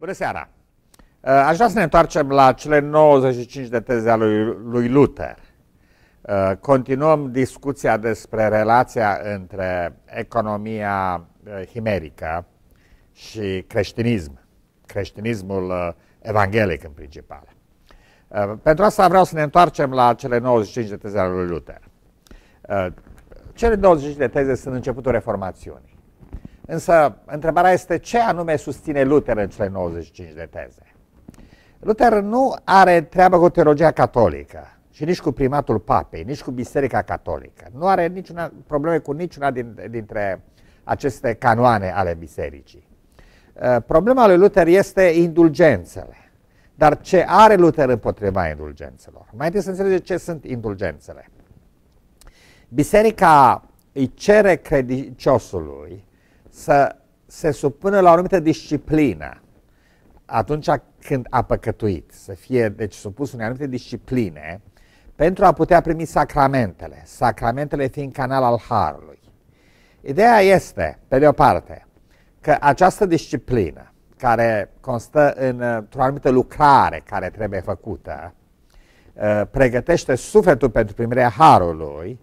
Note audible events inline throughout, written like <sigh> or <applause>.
Bună seara! Uh, aș vrea să ne întoarcem la cele 95 de teze ale lui, lui Luther. Uh, continuăm discuția despre relația între economia uh, himerică și creștinism, creștinismul evanghelic în principal. Pentru asta vreau să ne întoarcem la cele 95 de teze ale lui Luther. Cele 25 de teze sunt începutul reformațiunii. Însă, întrebarea este ce anume susține Luther în cele 95 de teze. Luther nu are treabă cu teologia catolică și nici cu primatul papei, nici cu biserica catolică. Nu are niciuna, probleme cu niciuna din, dintre aceste canoane ale bisericii. Uh, problema lui Luther este indulgențele. Dar ce are Luther împotriva indulgențelor? Mai întâi să înțelegem ce sunt indulgențele. Biserica îi cere credinciosului să se supună la o anumită disciplină atunci când a păcătuit, să fie deci supus unei anumite discipline pentru a putea primi sacramentele, sacramentele fiind canal al harului. Ideea este, pe de o parte, că această disciplină, care constă într-o anumită lucrare care trebuie făcută, ă, pregătește sufletul pentru primirea harului,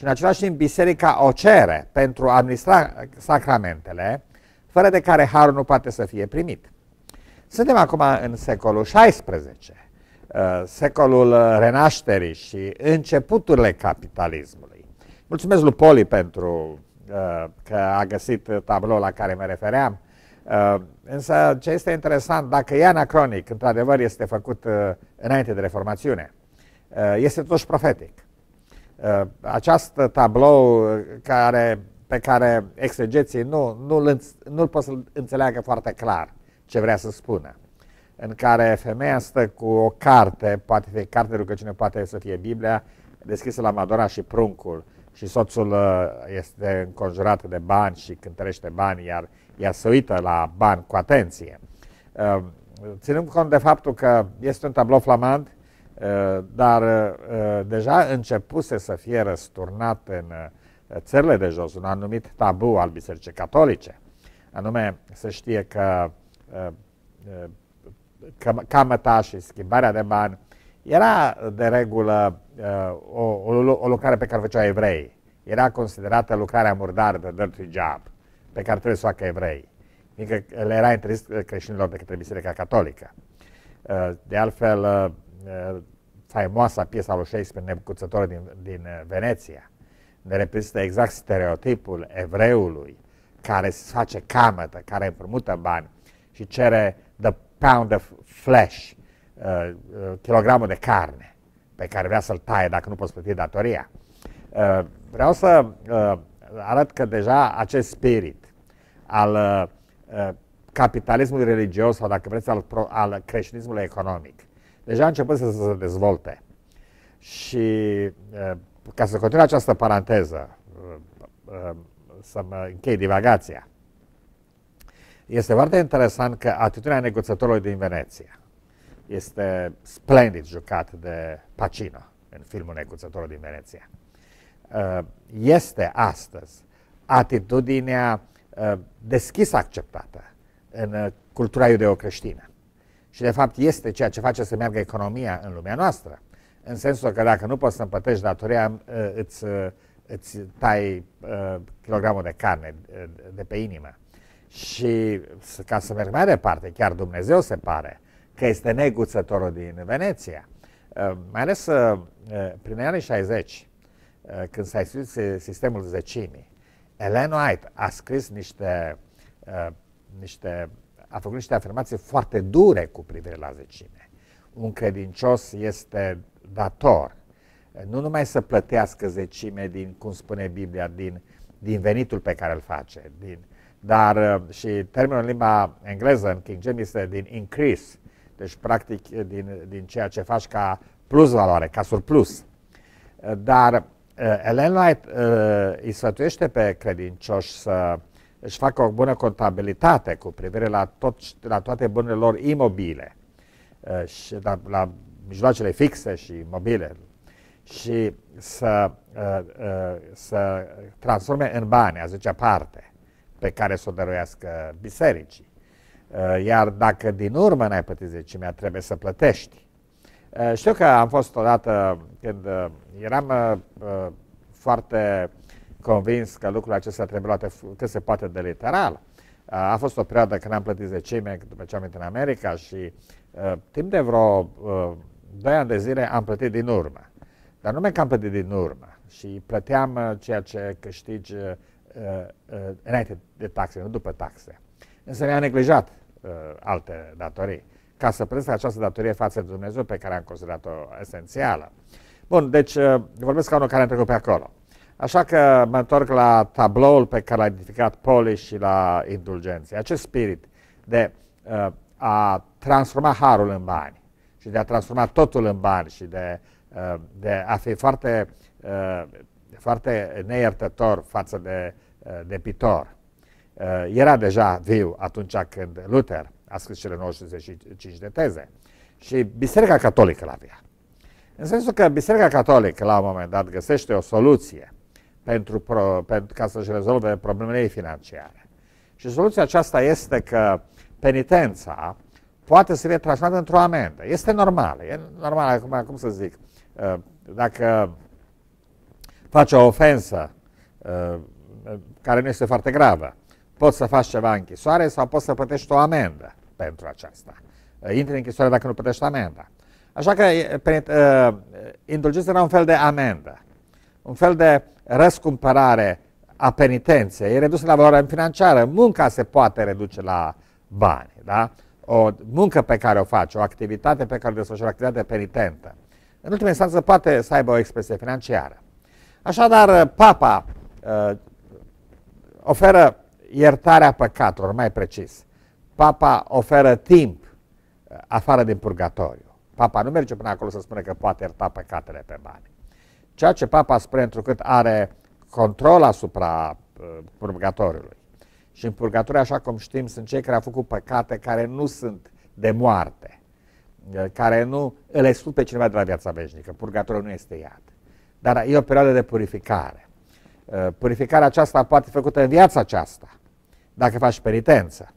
și în același timp biserica o cere pentru a administra sacramentele, fără de care harul nu poate să fie primit. Suntem acum în secolul XVI, uh, secolul renașterii și începuturile capitalismului. Mulțumesc lui Poli pentru uh, că a găsit tabloul la care mă refeream. Uh, însă ce este interesant, dacă e anacronic, într-adevăr este făcut înainte de reformațiune, este totuși profetic Uh, această tablou care, pe care exegeții nu, nu-l, nu pot să-l înțeleagă foarte clar ce vrea să spună, în care femeia stă cu o carte, poate fi carte de rugăciune, poate să fie Biblia, deschisă la Madora și pruncul, și soțul uh, este înconjurat de bani și cântărește bani, iar ea se uită la bani cu atenție. Uh, ținând cont de faptul că este un tablou flamand, Eh, dar eh, deja începuse să fie răsturnat în eh, țările de jos un anumit tabu al Bisericii Catolice. Anume, se știe că camăta și schimbarea de bani era de regulă o, o, o lucrare pe care o făceau evrei. Era considerată lucrarea murdară de dirty job pe care trebuie să o facă evrei. Fiindcă le era interes creștinilor de către Biserica Catolică. De altfel, faimoasa piesa lui Shakespeare, Nebucuțătoră din, din Veneția, ne reprezintă exact stereotipul evreului care face camătă, care împrumută bani și cere the pound of flesh, uh, kilogramul de carne pe care vrea să-l taie dacă nu poți plăti datoria. Uh, vreau să uh, arăt că deja acest spirit al uh, capitalismului religios sau, dacă vreți, al, pro, al creștinismului economic deja a început să se dezvolte. Și ca să continui această paranteză, să mă închei divagația, este foarte interesant că atitudinea negoțătorului din Veneția este splendid jucat de Pacino în filmul Negoțătorul din Veneția. Este astăzi atitudinea deschis acceptată în cultura iudeocreștină și de fapt este ceea ce face să meargă economia în lumea noastră. În sensul că dacă nu poți să împătești datoria, ă, îți, ă, îți tai ă, kilogramul de carne de pe inimă. Și ca să merg mai departe, chiar Dumnezeu se pare că este neguțătorul din Veneția. Mai ales prin anii 60, când s-a instituit sistemul zecimii, Ellen White a scris niște, niște a făcut niște afirmații foarte dure cu privire la vecine. Un credincios este dator nu numai să plătească zecime din, cum spune Biblia, din, din venitul pe care îl face, din, dar uh, și termenul în limba engleză, în King James, este din increase, deci practic din, din ceea ce faci ca plus valoare, ca surplus. Dar uh, Ellen Light uh, îi sfătuiește pe credincioși să își facă o bună contabilitate cu privire la, tot, la toate bunurile lor imobile uh, și la, la mijloacele fixe și mobile și să, uh, uh, să transforme în bani, a zicea parte, pe care să o dăruiască bisericii. Iar dacă din urmă n-ai plătit zecimea, trebuie să plătești. Știu că am fost odată când eram foarte convins că lucrul acesta trebuie luat cât se poate de literal. A fost o perioadă când am plătit zecime după ce am venit în America și uh, timp de vreo uh, ă, 2 ani de zile am plătit din urmă. Dar numai că am plătit din urmă și plăteam uh, ceea ce câștigi uh, uh, înainte de taxe, nu după taxe. Însă mi-am neglijat uh, alte datorii ca să plătesc această datorie față de Dumnezeu pe care am considerat-o esențială. Bun, deci uh, vorbesc ca unul care a trecut pe acolo. Așa că mă întorc la tabloul pe care l-a identificat Poli și la indulgenție. Acest spirit de uh, a transforma harul în bani și de a transforma totul în bani și de, uh, de a fi foarte, uh, foarte neiertător față de uh, depitor. Uh, era deja viu atunci când Luther a scris cele 95 de teze și Biserica Catolică la avea. În sensul că Biserica Catolică la un moment dat găsește o soluție – pentru, pro, pentru ca să-și rezolve problemele financiare. Și soluția aceasta este că penitența poate să fie transformată într-o amendă. Este normal. E normal, acum, cum să zic, uh, dacă faci o ofensă uh, care nu este foarte gravă, poți să faci ceva închisoare sau poți să plătești o amendă pentru aceasta. Uh, intri în închisoare dacă nu plătești amenda. Așa că indulgența era un fel de amendă un fel de răscumpărare a penitenței, e redusă la valoarea financiară. Munca se poate reduce la bani, da? O muncă pe care o faci, o activitate pe care o o activitate penitentă. În ultima instanță poate să aibă o expresie financiară. Așadar, papa uh, oferă iertarea păcatelor, mai precis. Papa oferă timp uh, afară din purgatoriu. Papa nu merge până acolo să spună că poate ierta păcatele pe bani ceea ce papa spune, întrucât are control asupra uh, purgatoriului. Și în purgatoriu, așa cum știm, sunt cei care au făcut păcate care nu sunt de moarte, uh, care nu îl exclud pe cineva de la viața veșnică. Purgatorul nu este iad. Dar e o perioadă de purificare. Uh, purificarea aceasta poate fi făcută în viața aceasta, dacă faci penitență.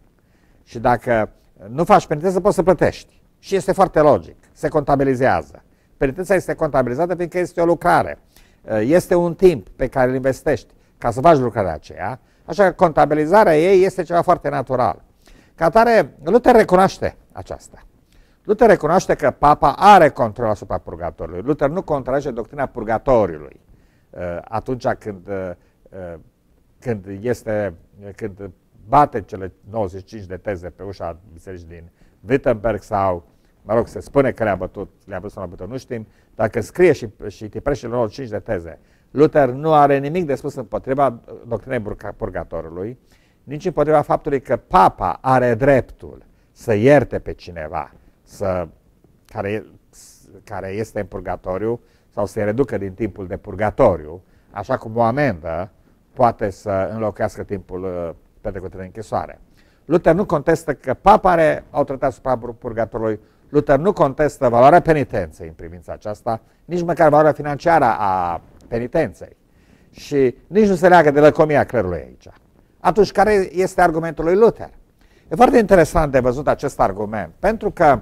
Și dacă nu faci penitență, poți să plătești. Și este foarte logic. Se contabilizează. Penitența este contabilizată fiindcă este o lucrare. Eh, este un timp pe care îl investești ca să faci lucrarea aceea, așa că contabilizarea ei este ceva foarte natural. Ca atare, Luther recunoaște aceasta. Luther recunoaște că papa are control asupra purgatorului. Luther nu contrage doctrina purgatoriului eh, atunci când, eh, când, este, când bate cele 95 de teze pe ușa bisericii din Wittenberg sau mă rog, se spune că le-a bătut, le-a bătut sau le-a bătut, nu știm, dacă scrie și, și tipărește în 5 de teze, Luther nu are nimic de spus împotriva doctrinei purgatorului, nici împotriva faptului că papa are dreptul să ierte pe cineva să, care, care este în purgatoriu sau să-i reducă din timpul de purgatoriu, așa cum o amendă poate să înlocuiască timpul uh, petrecut în închisoare. Luther nu contestă că papa are autoritatea asupra purgatorului, Luther nu contestă valoarea penitenței în privința aceasta, nici măcar valoarea financiară a penitenței. Și nici nu se leagă de lăcomia clerului aici. Atunci, care este argumentul lui Luther? E foarte interesant de văzut acest argument, pentru că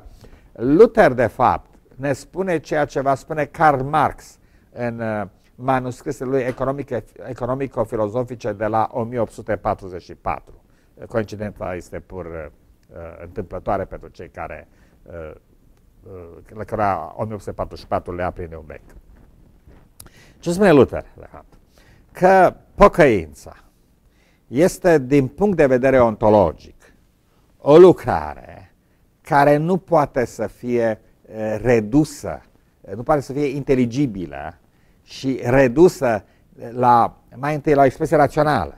Luther, de fapt, ne spune ceea ce va spune Karl Marx în uh, manuscrisele lui economico-filozofice de la 1844. Coincidența este pur uh, uh, întâmplătoare pentru cei care lucra 1844 aprinde un bec. Ce spune Luther, de fapt? Că pocăința este, din punct de vedere ontologic, o lucrare care nu poate să fie uh, redusă, nu poate să fie inteligibilă și redusă la, mai întâi la o expresie rațională.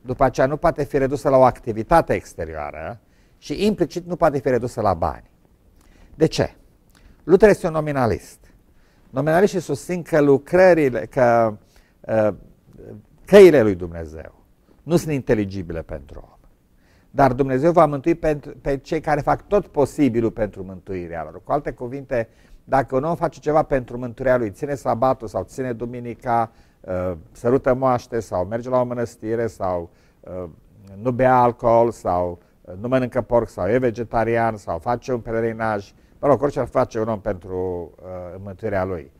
După aceea nu poate fi redusă la o activitate exterioară și implicit nu poate fi redusă la bani. De ce? Luther este un nominalist. Nominaliștii susțin că lucrările, că ă, căile lui Dumnezeu nu sunt inteligibile pentru om. Dar Dumnezeu va mântui pentru, pe cei care fac tot posibilul pentru mântuirea lor. Cu alte cuvinte, dacă un om face ceva pentru mântuirea lui, ține sabatul sau ține duminica, ă, sărută moaște sau merge la o mănăstire sau ă, nu bea alcool sau nu mănâncă porc sau e vegetarian sau face un pelerinaj, mă rog, orice ar face un om pentru uh, mântuirea lui.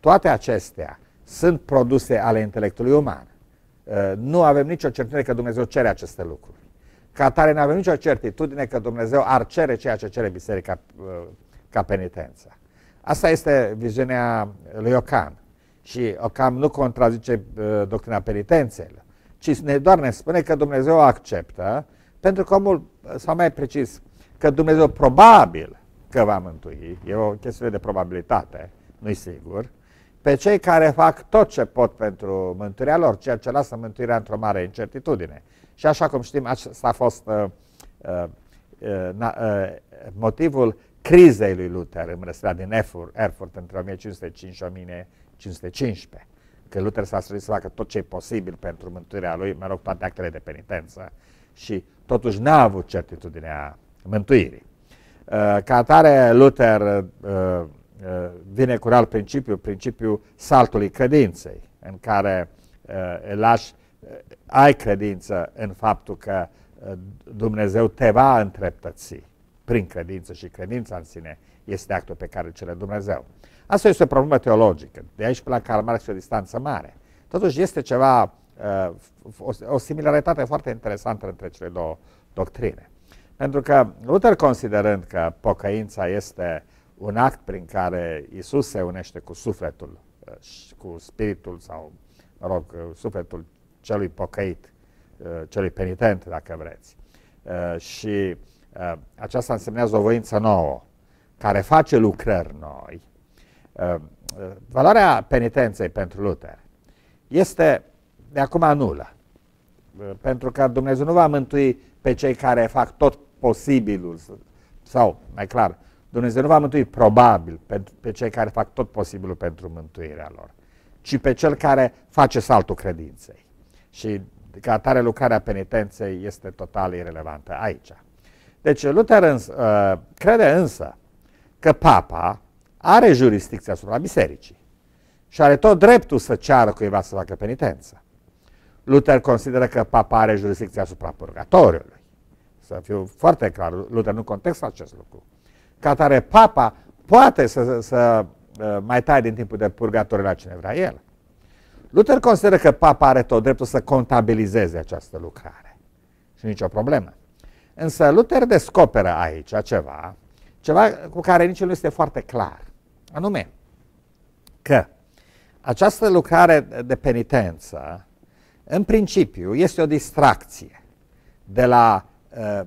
Toate acestea sunt produse ale intelectului uman. Uh, nu avem nicio certitudine că Dumnezeu cere aceste lucruri. Ca tare, nu avem nicio certitudine că Dumnezeu ar cere ceea ce cere biserica uh, ca penitență. Asta este viziunea lui Ocan. Și Ocan nu contrazice uh, doctrina penitențelor, ci ne, doar ne spune că Dumnezeu o acceptă, pentru că omul, uh, sau mai precis, că Dumnezeu probabil că va mântui, e o chestiune de probabilitate, nu-i sigur, pe cei care fac tot ce pot pentru mântuirea lor, ceea ce lasă mântuirea într-o mare incertitudine. Și așa cum știm, asta a fost uh, uh, uh, uh, motivul crizei lui Luther în răsirea din Erfurt, Erfurt între 1505 și 1515. Că Luther s-a străduit să facă tot ce e posibil pentru mântuirea lui, mă rog, toate actele de penitență. Și totuși n-a avut certitudinea mântuirii. Uh, ca atare, Luther uh, uh, vine cu alt principiu, principiul saltului credinței, în care lași, ai credință în faptul că Dumnezeu te va întreptăți prin credință și credința în sine este actul pe care îl cere Dumnezeu. Asta este o problemă teologică. De aici până la Karl Marx o distanță mare. Totuși este ceva, o, o similaritate foarte interesantă între cele două doctrine. Pentru că Luther, considerând că pocăința este un act prin care Isus se unește cu sufletul, uh, cu spiritul sau, mă rog, uh, sufletul celui pocăit, uh, celui penitent, dacă vreți. Și aceasta însemnează o voință nouă, care face lucrări noi. Valoarea penitenței pentru Luther este de acum nulă, pentru că Dumnezeu nu va mântui pe cei care fac tot posibilul, sau mai clar, Dumnezeu nu va mântui probabil pe, pe cei care fac tot posibilul pentru mântuirea lor, ci pe cel care face saltul credinței. Și ca atare lucrarea penitenței este total irrelevantă aici. Deci Luther îns, uh, crede însă că papa are jurisdicția asupra bisericii și are tot dreptul să ceară cuiva să facă penitență. Luther consideră că papa are jurisdicția asupra purgatoriului să fiu foarte clar, Luther nu contextă acest lucru. Ca tare, papa poate să, să, să uh, mai taie din timpul de purgatorie la cine vrea el. Luther consideră că papa are tot dreptul să contabilizeze această lucrare. Și nicio problemă. Însă Luther descoperă aici ceva, ceva cu care nici nu este foarte clar. Anume, că această lucrare de penitență, în principiu, este o distracție de la uh,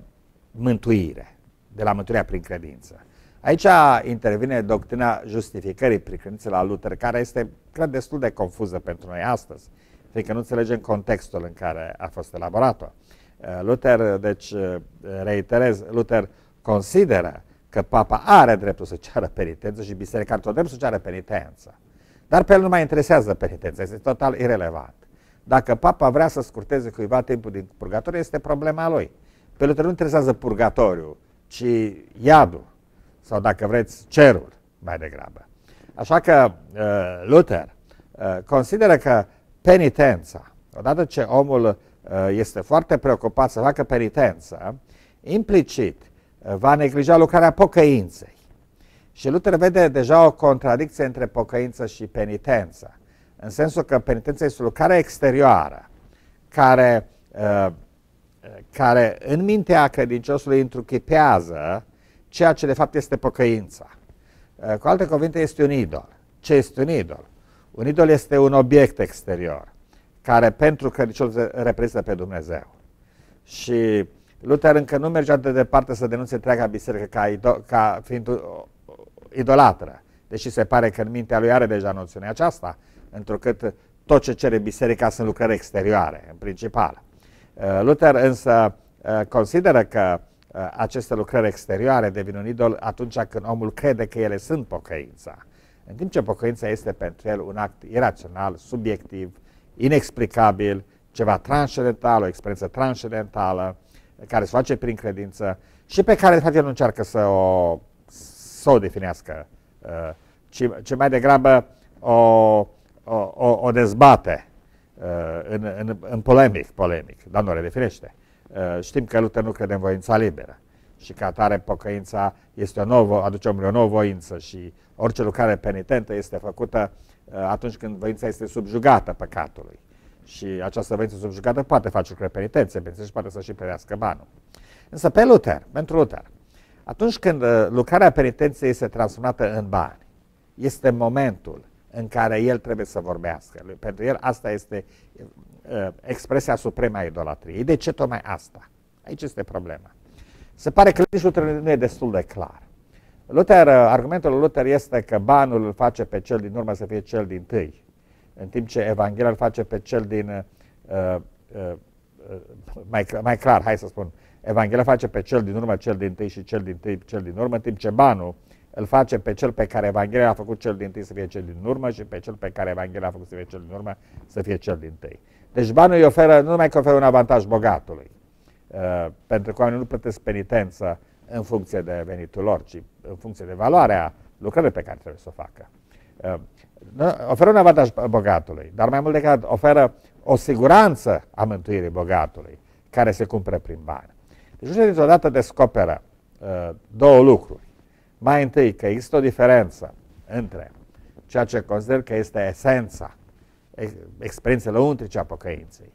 mântuire, de la mântuirea prin credință. Aici intervine doctrina justificării prin credință la Luther, care este, cred, destul de confuză pentru noi astăzi, fiindcă nu înțelegem contextul în care a fost elaborată. Uh, Luther, deci, uh, reiterez, Luther consideră că papa are dreptul să ceară penitență și biserica are tot dreptul să ceară penitență. Dar pe el nu mai interesează penitența, este total irelevant. Dacă papa vrea să scurteze cuiva timpul din purgatorie, este problema lui pe Luther nu interesează purgatoriu, ci iadul, sau dacă vreți, cerul mai degrabă. Așa că uh, Luther uh, consideră că penitența, odată ce omul uh, este foarte preocupat să facă penitență, implicit uh, va neglija lucrarea pocăinței. Și Luther vede deja o contradicție între pocăință și penitență, în sensul că penitența este o lucrare exterioară, care uh, care în mintea credinciosului întruchipează ceea ce de fapt este pocăința. Eh, cu alte cuvinte, este un idol. Ce este un idol? Un idol este un obiect exterior care pentru credinciosul reprezintă pe Dumnezeu. Și Luther încă nu mergea de departe să denunțe întreaga biserică ca, idol, ca fiind idolatră, deși se pare că în mintea lui are deja noțiunea aceasta, întrucât tot ce cere biserica sunt lucrări exterioare, în principal. Uh, Luther însă uh, consideră că uh, aceste lucrări exterioare devin un idol atunci când omul crede că ele sunt pocăința. În timp ce pocăința este pentru el un act irațional, subiectiv, inexplicabil, ceva transcendental, o experiență transcendentală, care se face prin credință și pe care, de fapt, el nu încearcă să o, să o definească, ci, ci mai degrabă o, o, o, o dezbate în, în, în polemic, polemic, dar nu redefinește. Uh, știm că Luther nu crede în voința liberă și că atare pocăința este o nouă, aduce omului o nouă voință și orice lucrare penitentă este făcută uh, atunci când voința este subjugată păcatului. Și această voință subjugată poate face lucruri penitențe, bineînțeles, și poate să și perească banul. Însă pe Luther, pentru Luther, atunci când uh, lucrarea penitenței este transformată în bani, este momentul în care el trebuie să vorbească. Pentru el asta este uh, expresia supremă a idolatriei. De ce tocmai asta? Aici este problema. Se pare că nici Luther nu e destul de clar. Luther, argumentul lui Luther este că banul îl face pe cel din urmă să fie cel din tâi, în timp ce Evanghelia îl face pe cel din, uh, uh, mai, mai clar, hai să spun, Evanghelia face pe cel din urmă, cel din tâi și cel din tâi, cel din urmă, în timp ce banul îl face pe cel pe care Evanghelia a făcut cel din tâi să fie cel din urmă și pe cel pe care Evanghelia a făcut să fie cel din urmă să fie cel din tâi. Deci banul îi oferă, nu numai că oferă un avantaj bogatului, uh, pentru că oamenii nu plătesc penitență în funcție de venitul lor, ci în funcție de valoarea lucrării pe care trebuie să o facă. Uh, oferă un avantaj bogatului, dar mai mult decât oferă o siguranță a mântuirii bogatului, care se cumpără prin bani. Deci, dintr-o dată descoperă uh, două lucruri mai întâi, că există o diferență între ceea ce consider că este esența experiențele untrice a pocăinței,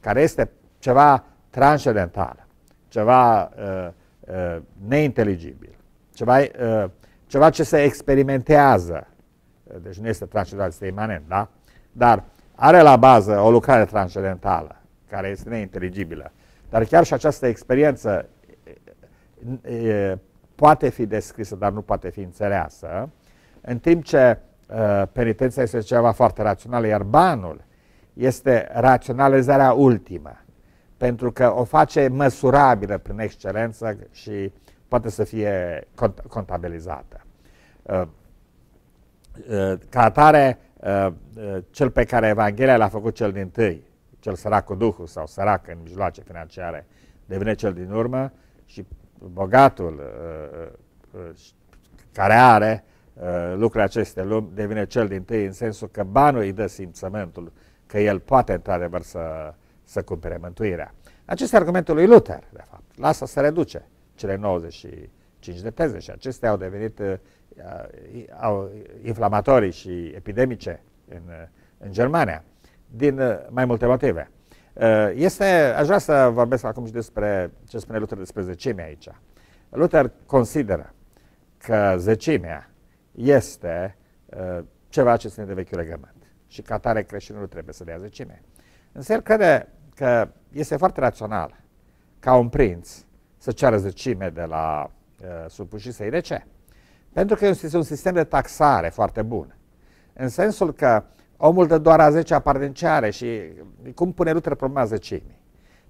care este ceva transcendental, ceva uh, uh, neinteligibil, ceva, uh, ceva ce se experimentează, deci nu este transcendental, este imanent, da? Dar are la bază o lucrare transcendentală, care este neinteligibilă. Dar chiar și această experiență poate fi descrisă, dar nu poate fi înțeleasă, în timp ce uh, penitența este ceva foarte rațional, iar banul este raționalizarea ultimă, pentru că o face măsurabilă prin excelență și poate să fie cont contabilizată. Uh, uh, ca atare, uh, uh, cel pe care Evanghelia l-a făcut cel din tâi, cel sărac cu Duhul sau sărac în mijloace financiare, devine cel din urmă și bogatul uh, uh, uh, care are lucrurile acestea lumi devine cel din tâi în sensul că banul îi dă simțământul că el poate într-adevăr să, să cumpere mântuirea. Acest argumentul lui Luther, de fapt. lasă să se reduce cele 95 de teze și acestea au devenit au, inflamatorii și epidemice în, în Germania, din mai multe motive. Uh, este, aș vrea să vorbesc acum și despre ce spune Luther despre zecimea aici. Luther consideră că zecimea este uh, ceva ce ține de vechiul legământ și ca tare creștinul trebuie să dea zecime. Însă el crede că este foarte rațional ca un prinț să ceară zecime de la uh, supușii săi. De ce? Pentru că este un sistem de taxare foarte bun. În sensul că omul dă doar a 10 are și cum pune Luther problema zecimii?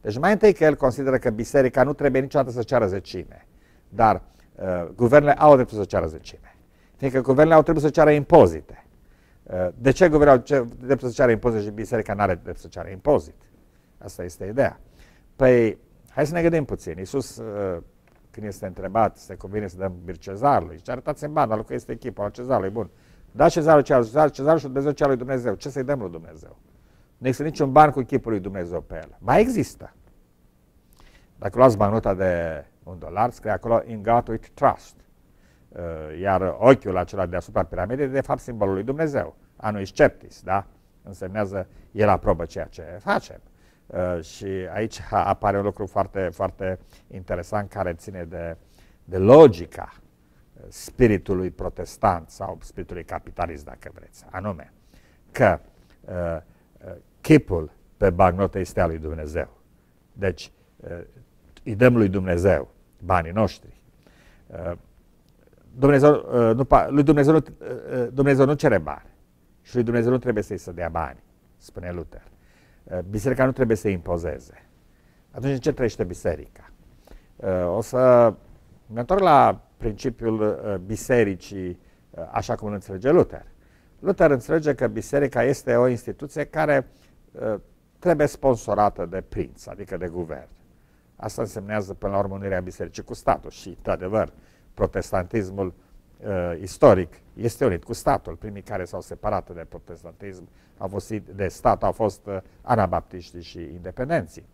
Deci mai întâi că el consideră că biserica nu trebuie niciodată să ceară zecime, dar uh, guvernele au dreptul să ceară zecime, fiindcă guvernele au dreptul să ceară impozite. Uh, de ce guvernele au dreptul să ceară impozite și biserica nu are dreptul să ceară impozit? Asta este ideea. Păi, hai să ne gândim puțin. Iisus, uh, când este întrebat, se convine să dăm bir cezarului, ce arătați în bani, al este echipa, al cezarului, bun. Uh, da cezarul ce al cezar, cezarul și Dumnezeu ce lui Dumnezeu. Ce să-i dăm lui Dumnezeu? Nu există niciun ban cu chipul lui Dumnezeu pe el. Mai există. Dacă luați banuta de un dolar, scrie acolo In God with Trust. Uh, iar ochiul acela deasupra piramidei de fapt simbolul lui Dumnezeu. Anui sceptis, da? Însemnează el aprobă ceea ce facem. Uh, și aici <laughs> apare un lucru foarte, foarte interesant care ține de, de logica spiritului protestant sau spiritului capitalist, dacă vreți, anume că uh, uh, chipul pe bagnotă este al lui Dumnezeu. Deci, uh, îi dăm lui Dumnezeu banii noștri. Uh, Dumnezeu, uh, nu, lui Dumnezeu, uh, uh, Dumnezeu nu cere bani și lui Dumnezeu nu trebuie să-i să dea bani, spune Luther. Uh, biserica nu trebuie să impozeze. Atunci, în ce trăiește biserica? Uh, o să mă întorc la principiul uh, bisericii uh, așa cum îl înțelege Luther. Luther înțelege că biserica este o instituție care uh, trebuie sponsorată de prinț, adică de guvern. Asta însemnează până la urmă unirea bisericii cu statul și, într-adevăr, protestantismul uh, istoric este unit cu statul. Primii care s-au separat de protestantism, au fost de stat, au fost uh, anabaptiștii și independenții.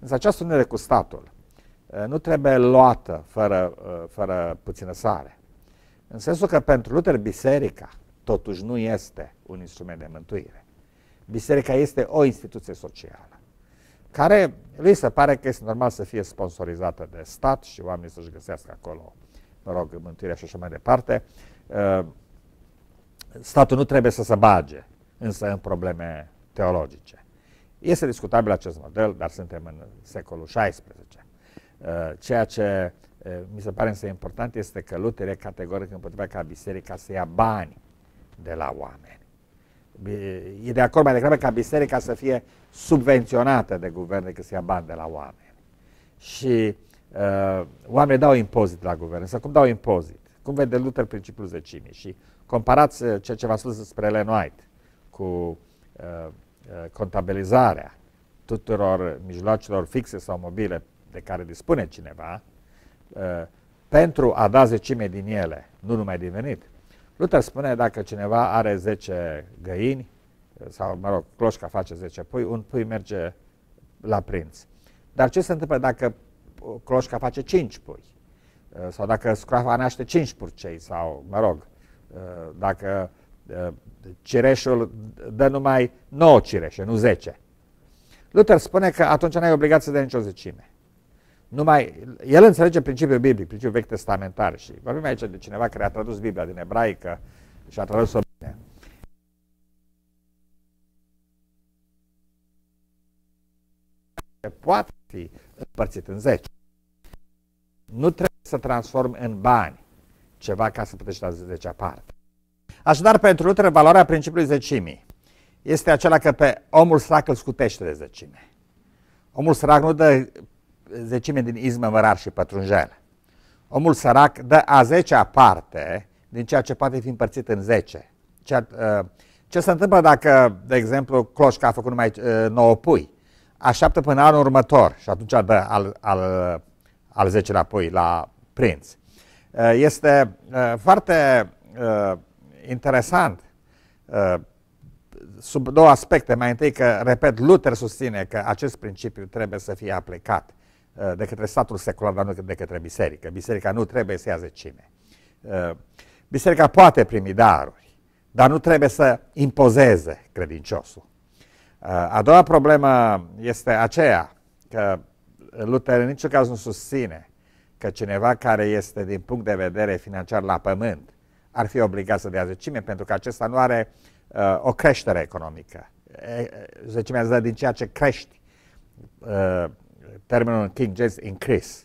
Însă această unire cu statul Eh, nu trebuie luată fără, eh, fără puțină sare. În sensul că pentru Luther biserica totuși nu este un instrument de mântuire. Biserica este o instituție socială, care lui se pare că este normal să fie sponsorizată de stat și oamenii să-și găsească acolo, mă rog, mântuirea și așa mai departe. Eh, statul nu trebuie să se bage, însă, în probleme teologice. Este discutabil acest model, dar suntem în secolul XVI. Uh, ceea ce uh, mi se pare însă important este că Luther e categoric împotriva ca biserica să ia bani de la oameni. E de acord mai degrabă ca biserica să fie subvenționată de guvern decât să ia bani de la oameni. Și uh, oamenii dau impozit la guvern, însă cum dau impozit? Cum vede Luther principiul zecimii? Și comparați uh, ceea ce v-a spus despre Ellen White cu uh, contabilizarea tuturor mijloacelor fixe sau mobile de care dispune cineva uh, pentru a da zecime din ele, nu numai din venit. Luther spune dacă cineva are 10 găini, uh, sau, mă rog, cloșca face 10 pui, un pui merge la prinț. Dar ce se întâmplă dacă cloșca face 5 pui? Uh, sau dacă scroafa naște 5 purcei? Sau, mă rog, dacă cireșul dă numai 9 cireșe, nu 10. Luther spune că atunci nu ai obligat să dai nicio zecime. Numai, el înțelege principiul biblic, principiul vechi testamentar și vorbim aici de cineva care a tradus Biblia din ebraică și a tradus-o bine. Poate fi împărțit în 10. Nu trebuie să transform în bani ceva ca să puteți la 10 parte. Așadar, pentru Luther, valoarea principiului zecimii este acela că pe omul sărac îl scutește de zecime. Omul sărac nu dă zecime din izmă, mărar și pătrunjel. Omul sărac dă a zecea parte din ceea ce poate fi împărțit în zece. Ce, uh, ce se întâmplă dacă, de exemplu, Cloșca a făcut numai uh, nouă pui? Așteaptă până anul următor și atunci dă al, al, al zecelea pui la prinț. Uh, este foarte interesant sub două aspecte. Mai întâi că, repet, Luther susține că acest principiu trebuie să fie aplicat Eh, de către statul secular, dar nu de către biserică. Biserica nu trebuie să ia zecime. Eh, biserica poate primi daruri, dar nu trebuie să impozeze credinciosul. Eh, a doua problemă este aceea că Luther în niciun caz nu susține că cineva care este din punct de vedere financiar la pământ ar fi obligat să dea zecime pentru că acesta nu are uh, o creștere economică. Zecimea îți dă din ceea ce crești. Uh, termenul King James Increase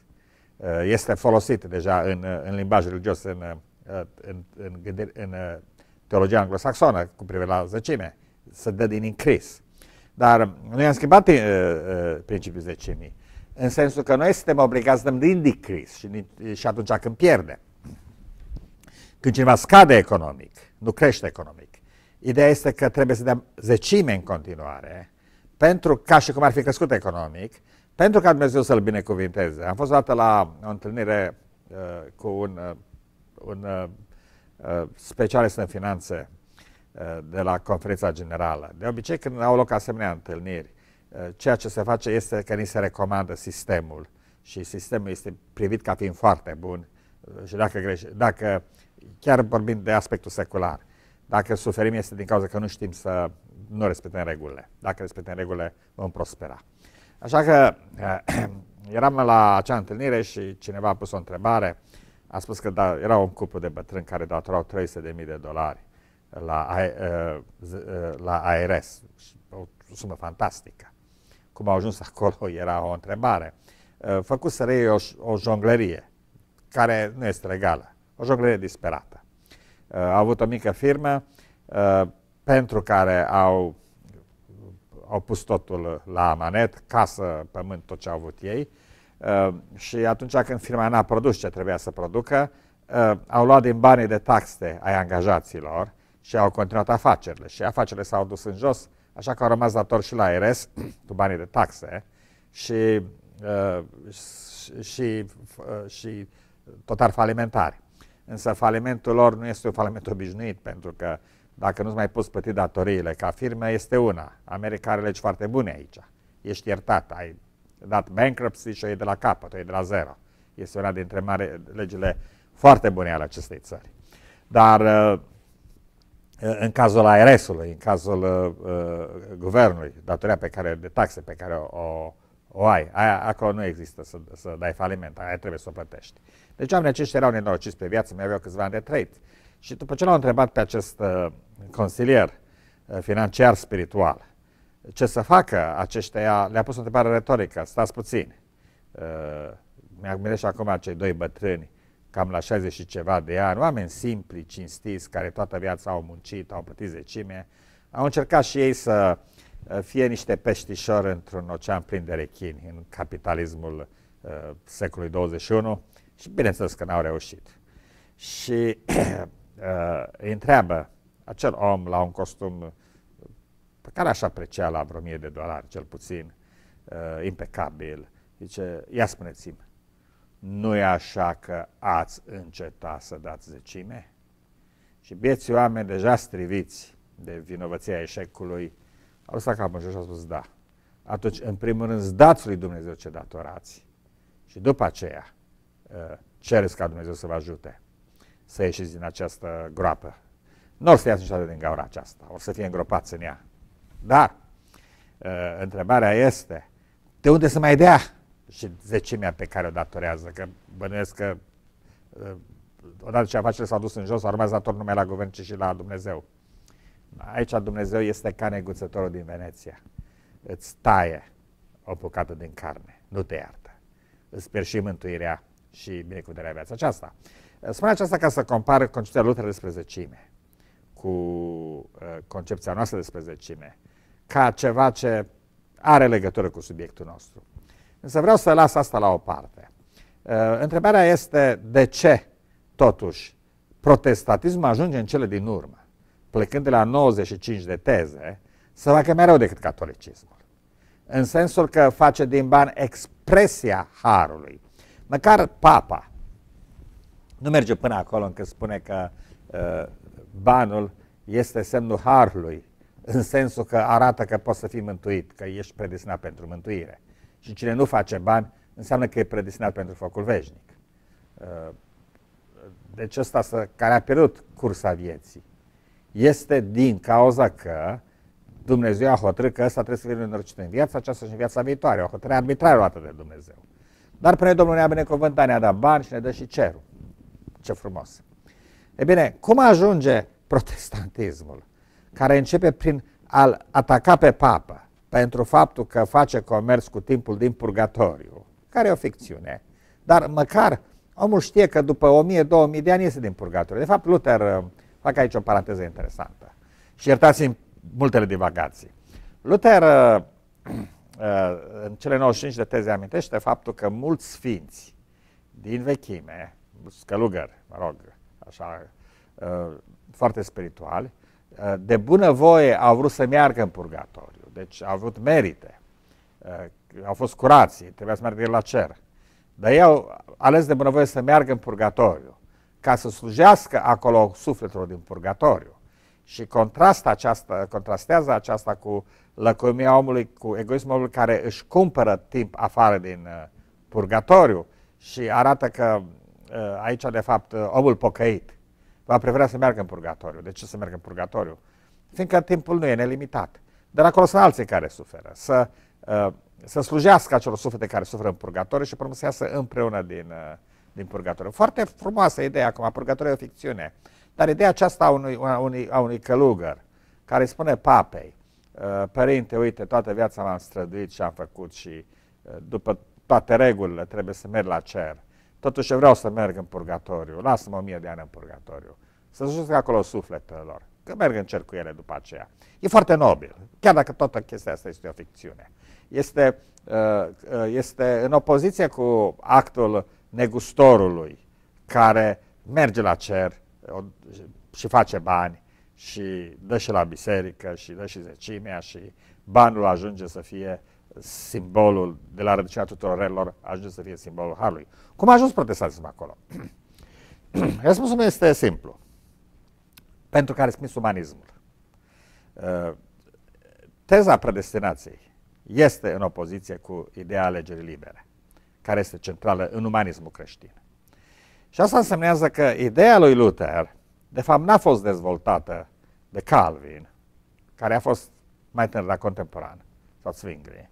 uh, este folosit deja în, uh, în limbaj religios, în, uh, în, în, gândire, în teologia anglosaxonă cu privire la zăcime. să dă din increase. Dar noi am schimbat uh, principiul zecimii. În sensul că noi suntem obligați să dăm din decrease și, și atunci când pierde. Când cineva scade economic, nu crește economic. Ideea este că trebuie să dăm zecime în continuare, pentru ca și cum ar fi crescut economic, pentru ca Dumnezeu să-l binecuvinteze. Am fost dată la o întâlnire uh, cu un, uh, un uh, uh, specialist în finanțe uh, de la conferința generală. De obicei, când au loc asemenea întâlniri, uh, ceea ce se face este că ni se recomandă sistemul și sistemul este privit ca fiind foarte bun uh, și dacă, greș, dacă chiar vorbim de aspectul secular, dacă suferim este din cauza că nu știm să nu respectăm regulile. Dacă respectăm regulile, vom prospera. Așa că eh, <clears throat> eram la acea întâlnire și cineva a pus o întrebare. A spus că da, era un cuplu de bătrâni care datorau 300.000 de dolari la, eh, eh, la ARS. O oh, sumă fantastică. Cum au ajuns acolo <laughs> era o întrebare. Făcut să rei o, o jonglerie care nu este legală. O jonglerie disperată. Au avut o mică firmă pentru care au au pus totul la amanet, casă, pământ, tot ce au avut ei. Uh, și atunci când firma n-a produs ce trebuia să producă, uh, au luat din banii de taxe ai angajaților și au continuat afacerile. Și afacerile s-au dus în jos, așa că au rămas dator și la IRS, <clears throat> cu banii de taxe și, uh, și, și, uh, și totar falimentari. Însă falimentul lor nu este un faliment obișnuit, pentru că uh, dacă nu-ți mai poți plăti datoriile ca firmă, este una. America are legi foarte bune aici. Ești iertat, ai dat bankruptcy și o e de la capăt, o e de la zero. Este una dintre mare, legile foarte bune ale acestei țări. Dar uh, uh, în cazul irs ului în cazul uh, uh, guvernului, datoria pe care, de taxe pe care o, o, o ai, aia, acolo nu există să, să dai faliment, aia trebuie să o plătești. Deci oamenii aceștia erau nenorociți pe viață, mai aveau câțiva ani de trăit. Uh, și după ce l-au întrebat pe acest uh, consilier uh, financiar spiritual ce să facă aceștia, le-a pus o întrebare retorică, stați puțin. Uh, Mi-am și acum cei doi bătrâni, cam la 60 și ceva de ani, oameni simpli, cinstiți, care toată viața au muncit, au plătit zecime, au încercat și ei să fie niște peștișori într-un ocean plin de rechini în capitalismul uh, secolului 21 și bineînțeles că n-au reușit. Și <clears throat> îi uh, întreabă acel om la un costum pe care aș aprecia la vreo mie de dolari, cel puțin, uh, impecabil, zice, ia spuneți-mi, nu e așa că ați încetat să dați zecime? Și bieții oameni deja striviți de vinovăția eșecului au lăsat capul în jos și au spus da. Atunci, în primul rând, dați lui Dumnezeu ce datorați și după aceea uh, cereți ca Dumnezeu să vă ajute să ieșiți din această groapă. Nu or să iați niciodată din gaura aceasta, or să fie îngropați în ea. Dar uh, întrebarea este, de unde să mai dea și zecimea pe care o datorează? Că bănuiesc că uh, odată ce afacerile s-au dus în jos, au rămas dator numai la guvern, ci și la Dumnezeu. Aici Dumnezeu este ca neguțătorul din Veneția. Îți taie o bucată din carne, nu te iartă. Îți pierzi și mântuirea și binecuvântarea viața aceasta. Spun aceasta ca să compară concepția Luther despre zecime cu uh, concepția noastră despre zecime, ca ceva ce are legătură cu subiectul nostru. Însă vreau să las asta la o parte. Uh, întrebarea este de ce, totuși, protestatismul ajunge în cele din urmă, plecând de la 95 de teze, să facă mai rău decât catolicismul. În sensul că face din bani expresia harului. Măcar papa, nu merge până acolo încât spune că uh, banul este semnul harului, în sensul că arată că poți să fii mântuit, că ești predestinat pentru mântuire. Și cine nu face bani, înseamnă că e predestinat pentru focul veșnic. Uh, deci ăsta să, care a pierdut cursa vieții este din cauza că Dumnezeu a hotărât că ăsta trebuie să fie nenorocit în viața aceasta și în viața viitoare. O hotărâre arbitrară luată de Dumnezeu. Dar până Domnul ne-a binecuvântat, ne-a dat bani și ne dă și cerul. Ce frumos! E bine, cum ajunge protestantismul, care începe prin a-l ataca pe papă pentru faptul că face comerț cu timpul din purgatoriu, care e o ficțiune, dar măcar omul știe că după 1000-2000 de ani iese din purgatoriu. De fapt, Luther, uh, fac aici o paranteză interesantă și iertați-mi multele divagații. Luther, uh, uh, în cele 95 de teze, amintește faptul că mulți sfinți din vechime scălugări, mă rog, așa, ă, foarte spirituali, ă, de bună voie au vrut să meargă în purgatoriu, deci au avut merite, ă, au fost curații, trebuia să meargă la cer. Dar ei au ales de bunăvoie să meargă în purgatoriu, ca să slujească acolo sufletul din purgatoriu. Și contrastă aceasta, contrastează aceasta cu lăcomia omului, cu egoismul omului care își cumpără timp afară din purgatoriu și arată că Uh, aici de fapt uh, omul pocăit va prefera să meargă în purgatoriu. De ce să meargă în purgatoriu? Fiindcă timpul nu e nelimitat. Dar acolo sunt alții care suferă. Să, uh, să slujească acelor suflete care suferă în purgatoriu și să iasă împreună din, din purgatoriu. Foarte frumoasă ideea acum, purgatoriu e o ficțiune. Dar ideea aceasta a unui, a unui, a unui călugăr care spune papei, părinte, uite, toată viața m-am străduit și am făcut și după toate regulile trebuie să merg la cer. Totuși eu vreau să merg în purgatoriu, lasă-mă o mie de ani în purgatoriu, să ajungă acolo sufletele lor, că merg în cer cu ele după aceea. E foarte nobil, chiar dacă toată chestia asta este o ficțiune. Este, uh, este în opoziție cu actul negustorului care merge la cer și face bani și dă și la biserică și dă și zecimea și banul ajunge să fie simbolul de la rădăcina tuturor relor a ajuns să fie simbolul Harului. Cum a ajuns protestantismul acolo? <clears throat> Răspunsul meu este simplu. Pentru că a respins umanismul. Uh, teza predestinației este în opoziție cu ideea alegerii libere, care este centrală în umanismul creștin. Și asta însemnează că ideea lui Luther, de fapt, n-a fost dezvoltată de Calvin, care a fost mai tânăr la contemporan, sau Zwingli,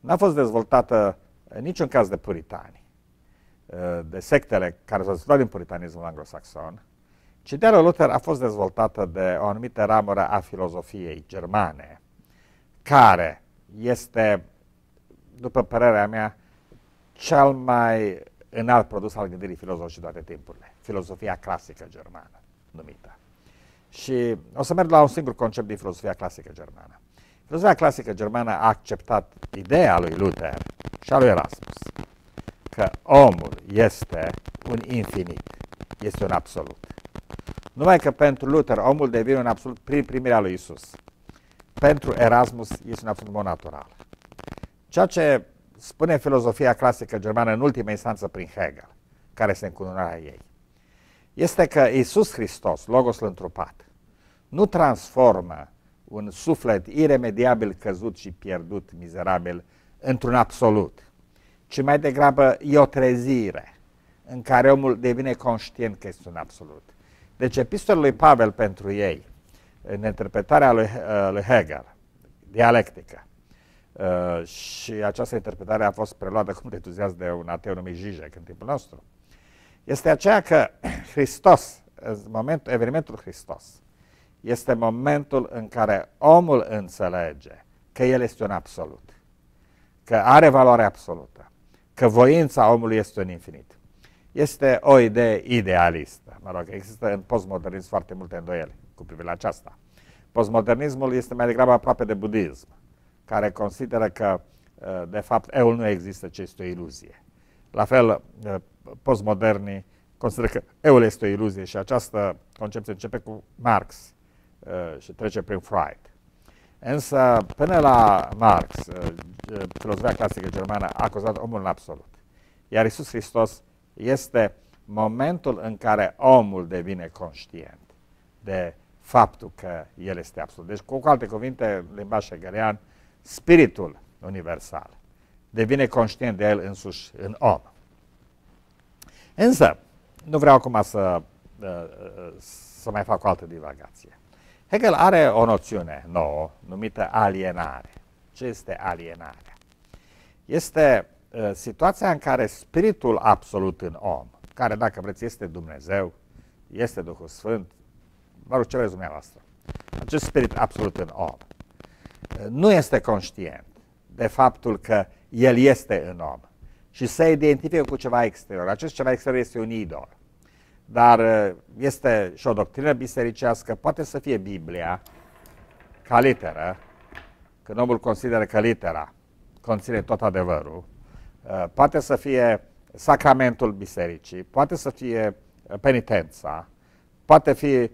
N-a fost dezvoltată în niciun caz de puritani, uh, de sectele care s-au dezvoltat din puritanismul anglosaxon, ci de Luther a fost dezvoltată de o anumită ramură a filozofiei germane, care este, după părerea mea, cel mai înalt produs al gândirii filozofice toate timpurile, filozofia clasică germană numită. Și o să merg la un singur concept din filozofia clasică germană. Filozofia clasică germană a acceptat ideea lui Luther și a lui Erasmus că omul este un infinit, este un absolut. Numai că pentru Luther omul devine un absolut prin primirea lui Isus. Pentru Erasmus este un absolut monatural. Ceea ce spune filozofia clasică germană în ultima instanță prin Hegel, care se încununarea ei, este că Isus Hristos, Logosul întrupat, nu transformă un suflet iremediabil căzut și pierdut, mizerabil, într-un absolut, ci mai degrabă e o trezire în care omul devine conștient că este un absolut. Deci epistola lui Pavel pentru ei, în interpretarea lui, uh, lui Hegel, dialectică, uh, și această interpretare a fost preluată cu entuziasm de un ateu numit Zizek în timpul nostru, este aceea că <coughs> Hristos, în momentul, evenimentul Hristos, este momentul în care omul înțelege că el este un absolut, că are valoare absolută, că voința omului este un infinit. Este o idee idealistă. Mă rog, există în postmodernism foarte multe îndoieli cu privire la aceasta. Postmodernismul este mai degrabă aproape de budism, care consideră că, uh, de fapt, eul nu există, ci este o iluzie. La fel, uh, postmodernii consideră că eul este o iluzie și această concepție începe cu Marx, Uh, și trece prin Freud. Însă, până la Marx, uh, uh, filozofia clasică germană a acuzat omul în absolut. Iar Isus Hristos este momentul în care omul devine conștient de faptul că el este absolut. Deci, cu alte cuvinte, în limbaj șegărean, spiritul universal devine conștient de el însuși în om. Însă, nu vreau acum să, să mai fac o altă divagație. Hegel are o noțiune nouă numită alienare. Ce este alienarea? Este uh, situația în care spiritul absolut în om, care dacă vreți este Dumnezeu, este Duhul Sfânt, vă rog ce vreți dumneavoastră, acest spirit absolut în om, uh, nu este conștient de faptul că el este în om și se identifică cu ceva exterior. Acest ceva exterior este un idol. Dar uh, este și o doctrină bisericească, poate să fie Biblia, ca literă, când omul consideră că litera conține tot adevărul, uh, poate să fie sacramentul bisericii, poate să fie uh, penitența, poate fi,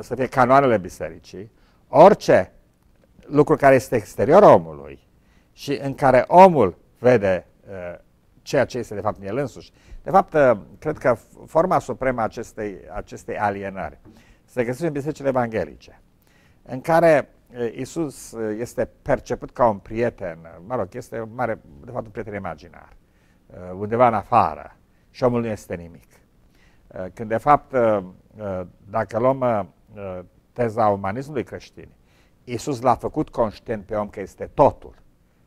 să fie canoanele bisericii, orice lucru care este exterior omului și în care omul vede ceea ce este de fapt în el însuși, de fapt, cred că forma supremă acestei, acestei alienări se găsește în bisericile evanghelice, în care Isus este perceput ca un prieten, mă rog, este un mare, de fapt un prieten imaginar, undeva în afară și omul nu este nimic. Când de fapt, dacă luăm teza umanismului creștin, Isus l-a făcut conștient pe om că este totul.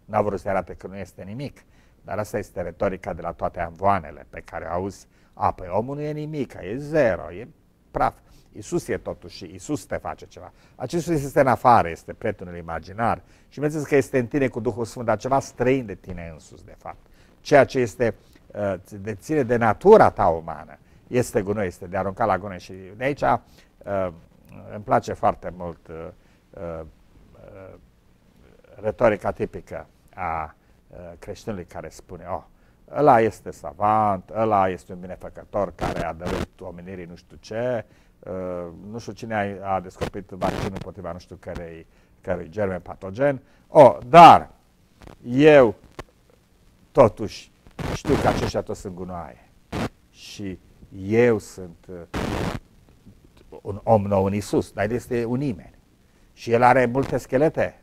N-a vrut să arate că nu este nimic. Dar asta este retorica de la toate amvoanele pe care auzi. A, păi omul nu e nimic, e zero, e praf. Isus e totuși, Isus te face ceva. Acest Isus este în afară, este prietenul imaginar. Și mi că este în tine cu Duhul Sfânt, dar ceva străin de tine însuți, de fapt. Ceea ce este, uh, de ține de natura ta umană, este gunoi, este de aruncat la gunoi. Și de aici uh, îmi place foarte mult uh, retorica tipică a Uh, creștinului care spune, oh, ăla este savant, ăla este un binefăcător care a dăruit omenirii nu știu ce, uh, nu știu cine a, a descoperit vaccinul împotriva nu știu cărei, cărui germen patogen. Oh, dar eu totuși știu că aceștia toți sunt gunoaie și eu sunt uh, un om nou în Isus, dar este un nimeni. Și el are multe schelete,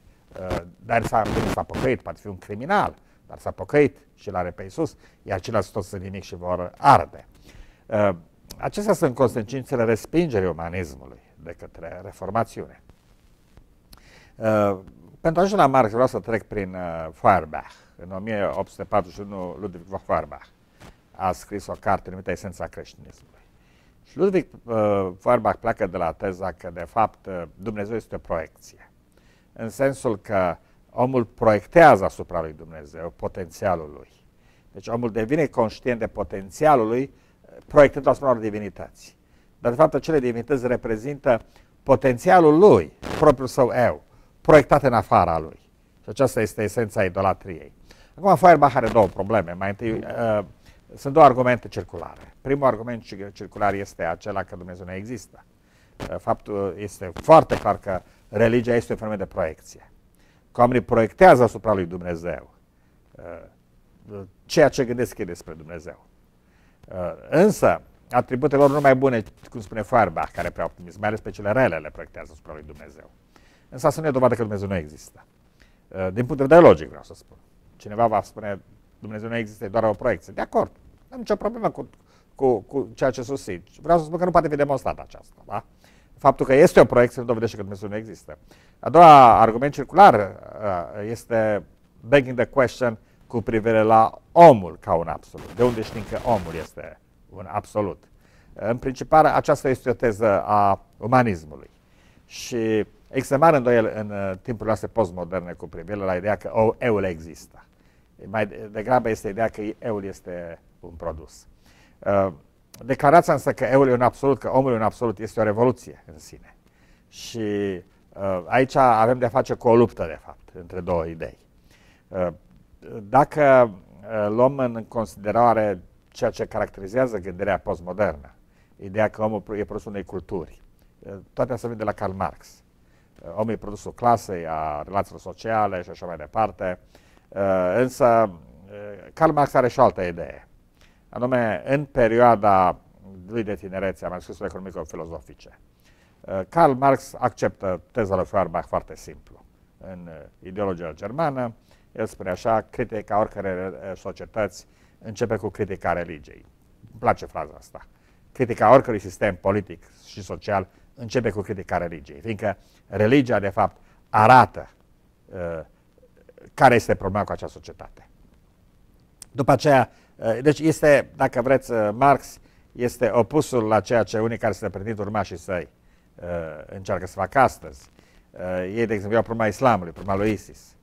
dar s-a, s-a păcăit, poate fi un criminal, dar s-a pocăit și l-are pe Iisus, iar ceilalți toți sunt nimic și vor arde. Uh, acestea sunt consecințele respingerii umanismului de către reformațiune. Uh, pentru a ajunge la Marx vreau să trec prin uh, Feuerbach. În 1841 Ludwig von Feuerbach a scris o carte numită Esența creștinismului. Și Ludwig Feuerbach pleacă de la teza că, de fapt, Dumnezeu este o proiecție. În sensul că omul proiectează asupra lui Dumnezeu potențialul lui. Deci omul devine conștient de potențialul lui eh, proiectând asupra unor divinități. Dar de fapt acele divinități reprezintă potențialul lui, propriul său eu, proiectat în afara lui. Și aceasta este esența idolatriei. Acum Feuerbach are două probleme. Mai întâi, uh, sunt două argumente circulare. Primul argument circular este acela că Dumnezeu nu există. Eh, faptul este foarte clar că religia este o formă de proiecție că oamenii proiectează asupra lui Dumnezeu uh, ceea ce gândesc ei despre Dumnezeu. Uh, însă, atributele lor nu mai bune, cum spune farba, care e prea optimist, mai ales pe cele rele le proiectează asupra lui Dumnezeu. Însă asta nu e dovadă că Dumnezeu nu există. Uh, din punct de vedere logic vreau să spun. Cineva va spune, Dumnezeu nu există, e doar o proiecție. De acord, nu am nicio problemă cu, cu, cu ceea ce susțin. Vreau să spun că nu poate fi demonstrat aceasta. Da? faptul că este o proiecție, nu dovedește că Dumnezeu nu există. A doua argument circular uh, este begging the question cu privire la omul ca un absolut. De unde știm că omul este un absolut? În principal, aceasta este o teză a umanismului. Și există mare îndoiel în uh, timpul noastre postmoderne cu privire la ideea că o oh, eul există. Mai degrabă este ideea că eul este un produs. Uh, Declarația însă că eul e un absolut, că omul e un absolut, este o revoluție în sine. Și uh, aici avem de face cu o luptă, de fapt, între două idei. Uh, dacă uh, luăm în considerare ceea ce caracterizează gândirea postmodernă, ideea că omul e produsul unei culturi, uh, toate astea vin de la Karl Marx. Uh, omul e produsul clasei, a relațiilor sociale și așa mai departe. Uh, însă, uh, Karl Marx are și o altă idee anume în perioada lui de tinerețe a scris economico-filozofice. Uh, Karl Marx acceptă teza lui Feuerbach foarte simplu. În uh, ideologia germană, el spune așa, critica oricărei uh, societăți începe cu critica religiei. Îmi place fraza asta. Critica oricărui sistem politic și social începe cu critica religiei, fiindcă religia, de fapt, arată uh, care este problema cu acea societate. După aceea, Eh, deci este, dacă vreți, eh, Marx este opusul la ceea ce unii care se prindit urmașii săi eh, încearcă să facă astăzi. Ei, de exemplu, iau problema islamului, problema lui ISIS.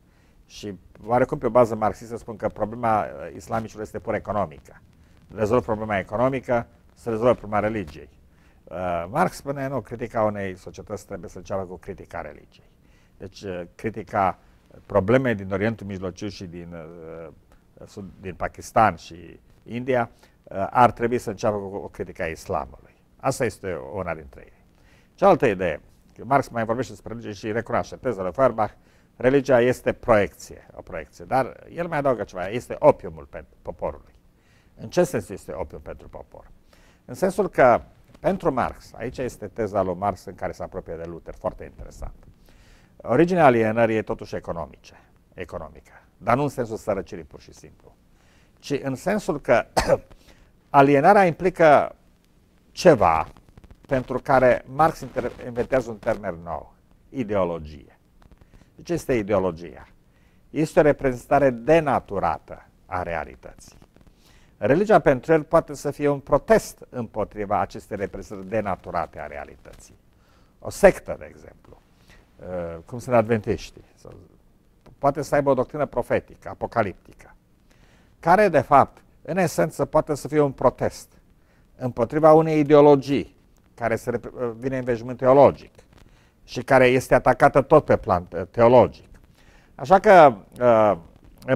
Și oarecum pe o bază marxistă spun că problema islamicilor este pur economică. Rezolv problema economică, se rezolvă problema religiei. Marx spune, nu, critica unei societăți trebuie să înceapă cu critica religiei. Deci, critica problemei din Orientul Mijlociu și din sunt din Pakistan și India, uh, ar trebui să înceapă cu o critică a islamului. Asta este una dintre ei. Cealaltă idee, că Marx mai vorbește despre religie și recunoaște lui Feuerbach, religia este proiecție, o proiecție, dar el mai adaugă ceva, este opiumul pentru poporului. În ce sens este opium pentru popor? În sensul că pentru Marx, aici este teza lui Marx în care se apropie de Luther, foarte interesant. Originea alienării e totuși economice, economică. Dar nu în sensul sărăcirii pur și simplu, ci în sensul că <clears throat> alienarea implică ceva pentru care Marx inventează un termen nou, ideologie. Ce deci este ideologia. Este o reprezentare denaturată a realității. Religia pentru el poate să fie un protest împotriva acestei reprezentări denaturate a realității. O sectă, de exemplu, uh, cum sunt adventiștii, sau poate să aibă o doctrină profetică, apocaliptică, care, de fapt, în esență, poate să fie un protest împotriva unei ideologii care se vine în veșmânt teologic și care este atacată tot pe plan uh, teologic. Așa că uh,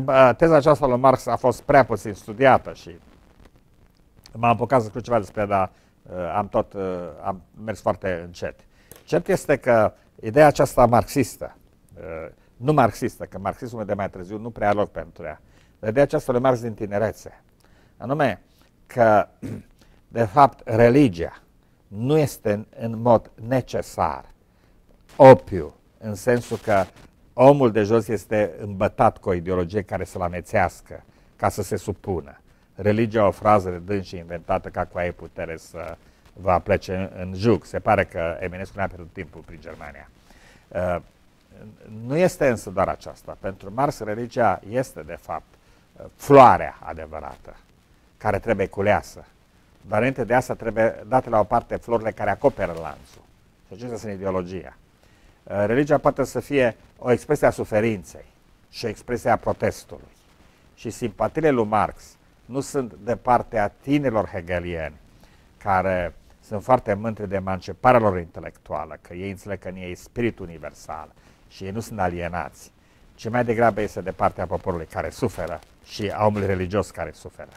uh, teza aceasta lui Marx a fost prea puțin studiată și m-am apucat să scriu ceva despre ea, dar am tot am mers foarte încet. Cert este că ideea aceasta marxistă nu marxistă, că marxismul de mai târziu nu prea loc pentru ea, dar de aceasta lui Marx din tinerețe. Anume că, <clears throat> de fapt, religia nu este în mod necesar opiu, în sensul că omul de jos este îmbătat cu o ideologie care să-l amețească, ca să se supună. Religia o frază de și inventată ca cu aia putere să va plece în, în juc. Se pare că Eminescu nu a pierdut timpul prin Germania. Uh, nu este însă doar aceasta. Pentru Marx, religia este, de fapt, floarea adevărată, care trebuie culeasă. Dar înainte de asta trebuie date la o parte florile care acoperă lanțul. Și acestea sunt ideologia. Religia poate să fie o expresie a suferinței și o expresie a protestului. Și simpatiile lui Marx nu sunt de partea tinerilor hegelieni, care sunt foarte mântri de emanciparea lor intelectuală, că ei înțeleg că în ei e spirit universal, și ei nu sunt alienați, ci mai degrabă este de partea poporului care suferă și a omului religios care suferă.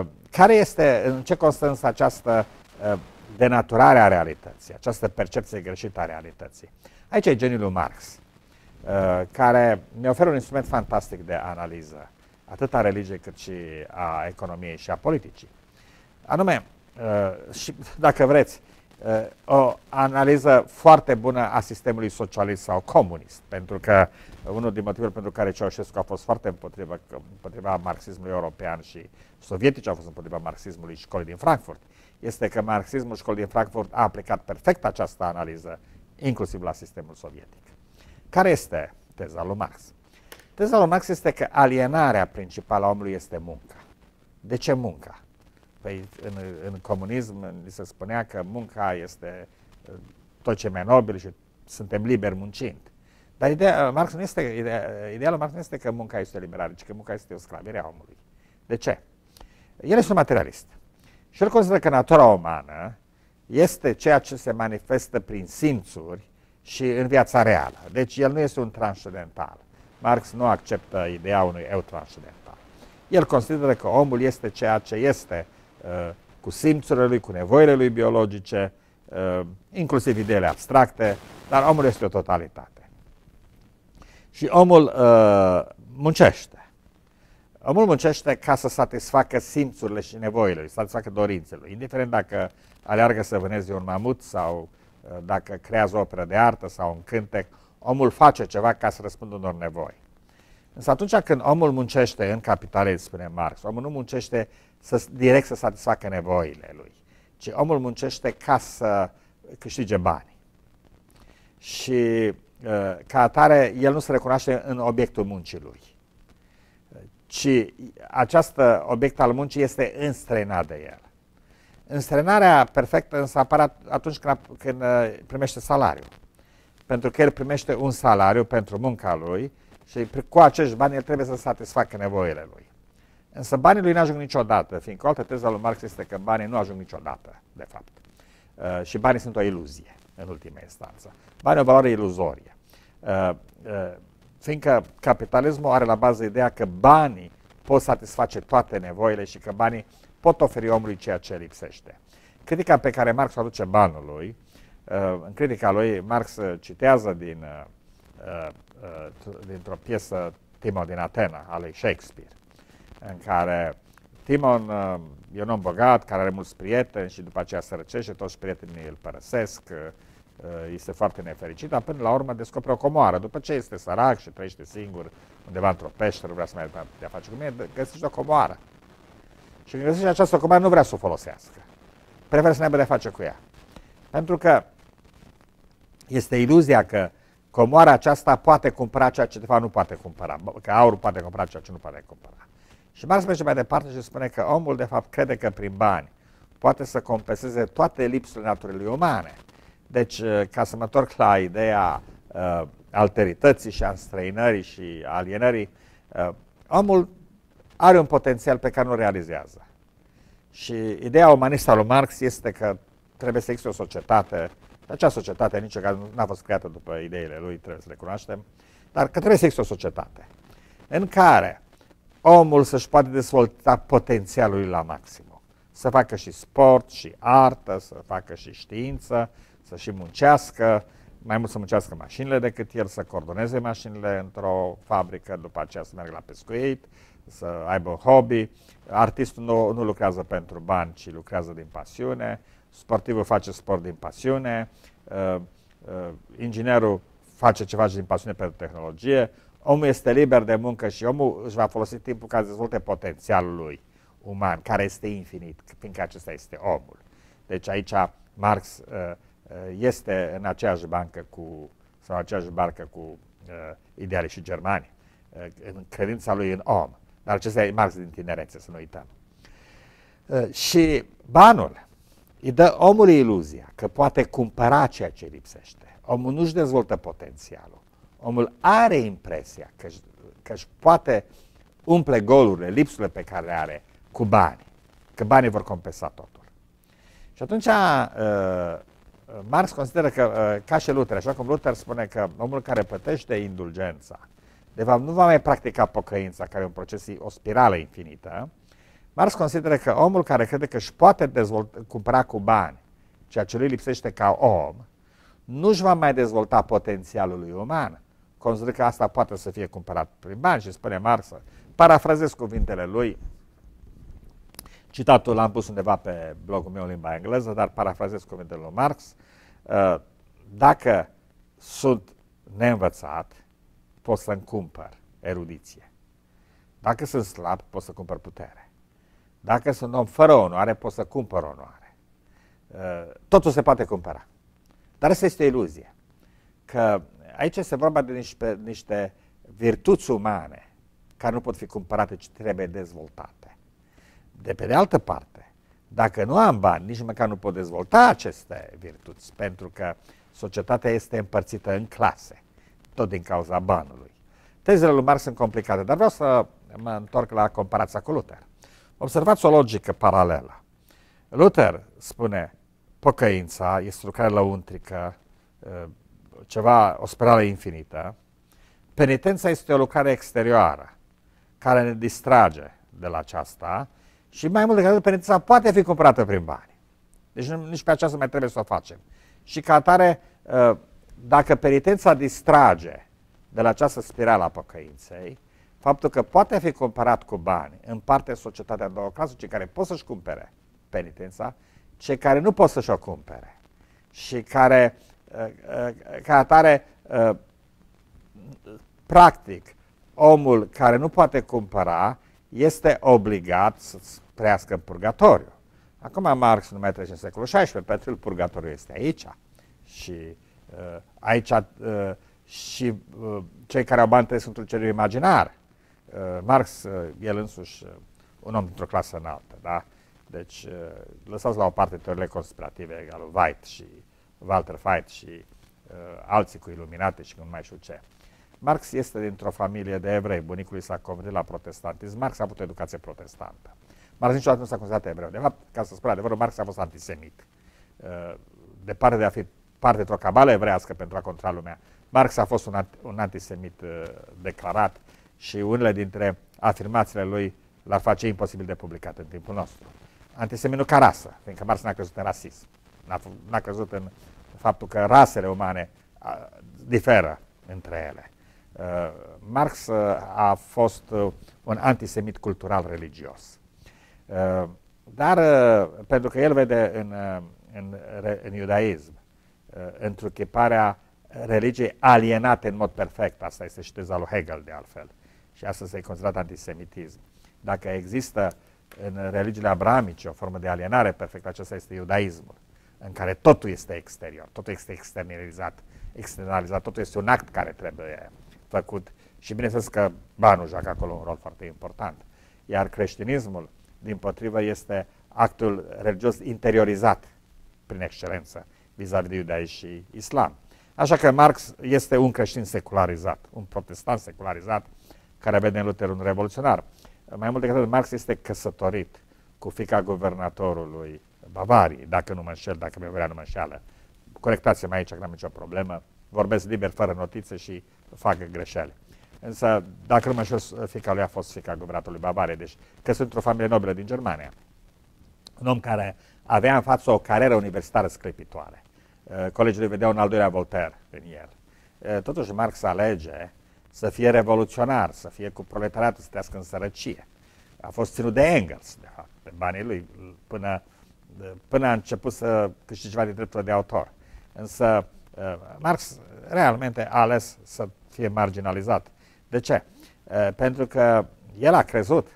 Uh, care este, în ce constă însă această uh, denaturare a realității, această percepție greșită a realității? Aici e geniul lui Marx, uh, care ne oferă un instrument fantastic de analiză, atât a religiei cât și a economiei și a politicii. Anume, și dacă vreți, Uh, o analiză foarte bună a sistemului socialist sau comunist, pentru că unul din motivele pentru care Ceaușescu a fost foarte împotriva, împotriva marxismului european și sovietici au fost împotriva marxismului școlii din Frankfurt, este că marxismul școlii din Frankfurt a aplicat perfect această analiză, inclusiv la sistemul sovietic. Care este teza lui Marx? Teza lui Marx este că alienarea principală a omului este munca. De ce munca? Păi în, în comunism li se spunea că munca este uh, tot ce mai nobil și suntem liberi muncind. Dar ideea, uh, Marx nu este, uh, ideea, idealul Marx nu este că munca este o liberare, ci că munca este o sclavire a omului. De ce? El este un materialist. Și el consideră că natura umană este ceea ce se manifestă prin simțuri și în viața reală. Deci el nu este un transcendental. Marx nu acceptă ideea unui eu transcendental. El consideră că omul este ceea ce este Uh, cu simțurile lui, cu nevoile lui biologice, uh, inclusiv ideile abstracte, dar omul este o totalitate. Și omul uh, muncește. Omul muncește ca să satisfacă simțurile și nevoile lui, să satisfacă dorințele lui, indiferent dacă aleargă să vâneze un mamut sau dacă creează o operă de artă sau un cântec, omul face ceva ca să răspundă unor nevoi. Însă atunci când omul muncește în capitalism, spune Marx, omul nu muncește să, direct să satisfacă nevoile lui, ci omul muncește ca să câștige bani. Și uh, ca atare, el nu se recunoaște în obiectul muncii lui, ci acest obiect al muncii este înstrăinat de el. Înstrăinarea perfectă însă apare atunci când, când uh, primește salariu. Pentru că el primește un salariu pentru munca lui și cu acești bani el trebuie să satisfacă nevoile lui. Însă banii lui nu ajung niciodată, fiindcă o altă teza lui Marx este că banii nu ajung niciodată, de fapt. Uh, și banii sunt o iluzie, în ultima instanță. Banii o valoare iluzorie. Uh, uh, fiindcă capitalismul are la bază ideea că banii pot satisface toate nevoile și că banii pot oferi omului ceea ce lipsește. Critica pe care Marx o aduce banului, uh, în critica lui Marx uh, citează din, uh, dintr-o piesă Timo din Atena, a lui Shakespeare, în care Timon uh, e un om bogat, care are mulți prieteni și după aceea sărăcește, toți prietenii îl părăsesc, uh, uh, este foarte nefericit, dar până la urmă descoperă o comoară. După ce este sărac și trăiește singur undeva într-o peșteră, vrea să mai de-a face cu mine, găsește o comoară. Și când găsește această comoară, nu vrea să o folosească. Preferă să ne aibă de face cu ea. Pentru că este iluzia că comoara aceasta poate cumpăra ceea ce de fapt nu poate cumpăra, că aurul poate cumpăra ceea ce nu poate cumpăra. Și Marx merge mai departe și spune că omul de fapt crede că prin bani poate să compenseze toate lipsurile naturii umane. Deci, uh, ca să mă întorc la ideea uh, alterității și a străinării și alienării, uh, omul are un potențial pe care nu realizează. Și ideea umanistă a lui Marx este că trebuie să existe o societate, acea societate nici care nu a fost creată după ideile lui, trebuie să cunoaștem, dar că trebuie să existe o societate în care omul să-și poate dezvolta potențialul la maxim. Să facă și sport, și artă, să facă și știință, să și muncească, mai mult să muncească mașinile decât el, să coordoneze mașinile într-o fabrică, după aceea să meargă la pescuit, să aibă hobby. Artistul nu, nu lucrează pentru bani, ci lucrează din pasiune. Sportivul face sport din pasiune. Uh, uh, inginerul face face din pasiune pentru tehnologie. Omul este liber de muncă și omul își va folosi timpul ca să dezvolte potențialul lui uman, care este infinit, fiindcă acesta este omul. Deci aici Marx uh, uh, este în aceeași bancă cu, sau aceeași barcă cu uh, idealii și germani, în credința lui în om. Dar acesta e Marx din tinerețe, să nu uităm. Și banul îi dă omului iluzia că poate cumpăra ceea ce lipsește. Omul nu-și dezvoltă potențialul. Omul are impresia că își, că își poate umple golurile, lipsurile pe care le are cu bani, că banii vor compensa totul. Și atunci uh, uh Marx consideră că, uh, ca și Luther, așa cum Luther spune că omul care pătește indulgența, de fapt nu va mai practica pocăința, care e un proces, o spirală infinită, Marx consideră că omul care crede că își poate dezvolta, cumpăra cu bani ceea ce lui lipsește ca om, nu își va mai dezvolta potențialul lui uman, consider că asta poate să fie cumpărat prin bani și spune Marx, parafrazez cuvintele lui, citatul l-am pus undeva pe blogul meu în limba engleză, dar parafrazez cuvintele lui Marx, uh, dacă sunt neînvățat, pot să-mi cumpăr erudiție. Dacă sunt slab, pot să cumpăr putere. Dacă sunt om fără onoare, pot să cumpăr onoare. Uh, totul se poate cumpăra. Dar asta este o iluzie. Că aici este vorba de niște, niște virtuți umane care nu pot fi cumpărate, ci trebuie dezvoltate. De pe de altă parte, dacă nu am bani, nici măcar nu pot dezvolta aceste virtuți, pentru că societatea este împărțită în clase, tot din cauza banului. Tezele lui Marx sunt complicate, dar vreau să mă întorc la comparația cu Luther. Observați o logică paralelă. Luther spune, pocăința este lucrarea lăuntrică, ă, ceva, o spirală infinită, penitența este o lucrare exterioară care ne distrage de la aceasta și mai mult decât atât, penitența poate fi cumpărată prin bani. Deci nici pe aceasta mai trebuie să o facem. Și ca atare, uh, dacă penitența distrage de la această spirală a păcăinței, faptul că poate fi cumpărat cu bani, în parte societatea în două clase, cei care pot să-și cumpere penitența, cei care nu pot să-și o cumpere și care ca atare, ă, practic, omul care nu poate cumpăra este obligat să trăiască în purgatoriu. Acum Marx nu mai trece în secolul XVI, pentru că purgatoriu este aici. Și ă, aici ă, și cei care au bani sunt într-un ceriu imaginar. Marx, el însuși, un om dintr-o clasă înaltă, da? Deci, lăsați la o parte teoriile conspirative al White și Walter Feit și uh, alții cu Iluminate și nu mai știu ce. Marx este dintr-o familie de evrei, bunicul s-a convertit la protestantism, Marx a avut o educație protestantă. Marx niciodată nu s-a considerat evreu. De fapt, ca să spun adevărul, Marx a fost antisemit. Uh, parte de a fi parte într-o cabală evrească pentru a contra lumea, Marx a fost un, un antisemit uh, declarat și unele dintre afirmațiile lui l-ar face imposibil de publicat în timpul nostru. Antisemitul ca rasă, fiindcă Marx n-a crezut în rasism. N-a, n-a crezut în faptul că rasele umane diferă între ele. Uh, Marx uh, a fost uh, un antisemit cultural religios. Dar pentru că el vede în, în, în iudaism întruchiparea religiei alienate în mod perfect, asta este și teza lui Hegel de altfel, și asta se considerat antisemitism. Dacă există în religiile abramice o formă de alienare perfectă, aceasta este iudaismul în care totul este exterior, totul este externalizat, externalizat, totul este un act care trebuie făcut și bineînțeles că banul joacă acolo un rol foarte important. Iar creștinismul, din potrivă, este actul religios interiorizat prin excelență vis-a-vis de iudei și islam. Așa că Marx este un creștin secularizat, un protestant secularizat, care vede în Luther un revoluționar. Mai mult decât atât, Marx este căsătorit cu fica guvernatorului Bavariei, dacă nu mă înșel, dacă mi vrea, nu mă înșeală. Corectați-mă aici că n-am nicio problemă. Vorbesc liber, fără notițe și fac greșeli. Însă, dacă nu mă înșel, fica lui a fost fica guvernatului Bavariei, deci că sunt într-o familie nobilă din Germania. Un om care avea în față o carieră universitară scripitoare. Uh, colegii lui vedeau un al doilea Voltaire în el. Uh, totuși, Marx alege să fie revoluționar, să fie cu proletariatul, să trăiască în sărăcie. A fost ținut de Engels, de fapt, de banii lui, până până a început să câștige ceva de dreptul de autor. Însă eh, Marx realmente a ales să fie marginalizat. De ce? Eh, pentru că el a crezut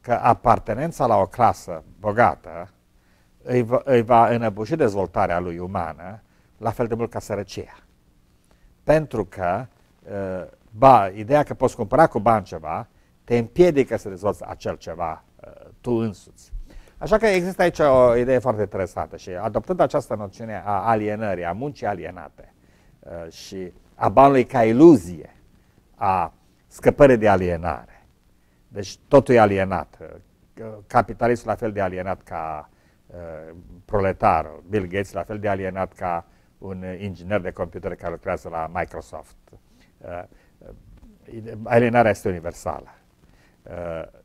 că apartenența la o clasă bogată îi va, îi va înăbuși dezvoltarea lui umană la fel de mult ca sărăcia. Pentru că eh, ba, ideea că poți cumpăra cu bani ceva te împiedică să dezvolți acel ceva tu însuți. Așa că există aici o idee foarte interesată și adoptând această noțiune a alienării, a muncii alienate uh, și a banului ca iluzie, a scăpării de alienare. Deci totul e alienat. Uh, capitalistul la fel de alienat ca uh, proletarul, Bill Gates la fel de alienat ca un inginer de computer care lucrează la Microsoft. Alienarea este universală.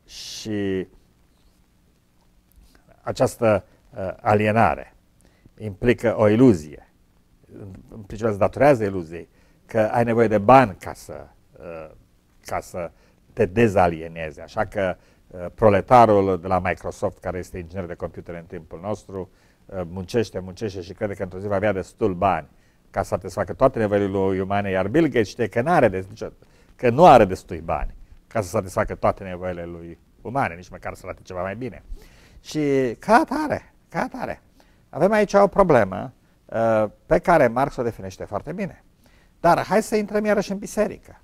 Și această uh, alienare implică o iluzie, în principiu se datorează iluziei, că ai nevoie de bani ca să, uh, ca să te dezalienezi. Așa că uh, proletarul de la Microsoft, care este inginer de computer în timpul nostru, muncește, muncește și crede că într-o zi va avea destul bani ca să satisfacă toate nevoile umane, iar Bill Gates știe că, are destui, că nu are destui bani ca să satisfacă toate nevoile lui umane, nici măcar să arate ceva mai bine. Și ca atare, ca atare, avem aici o problemă uh, pe care Marx o definește foarte bine. Dar hai să intrăm iarăși în biserică.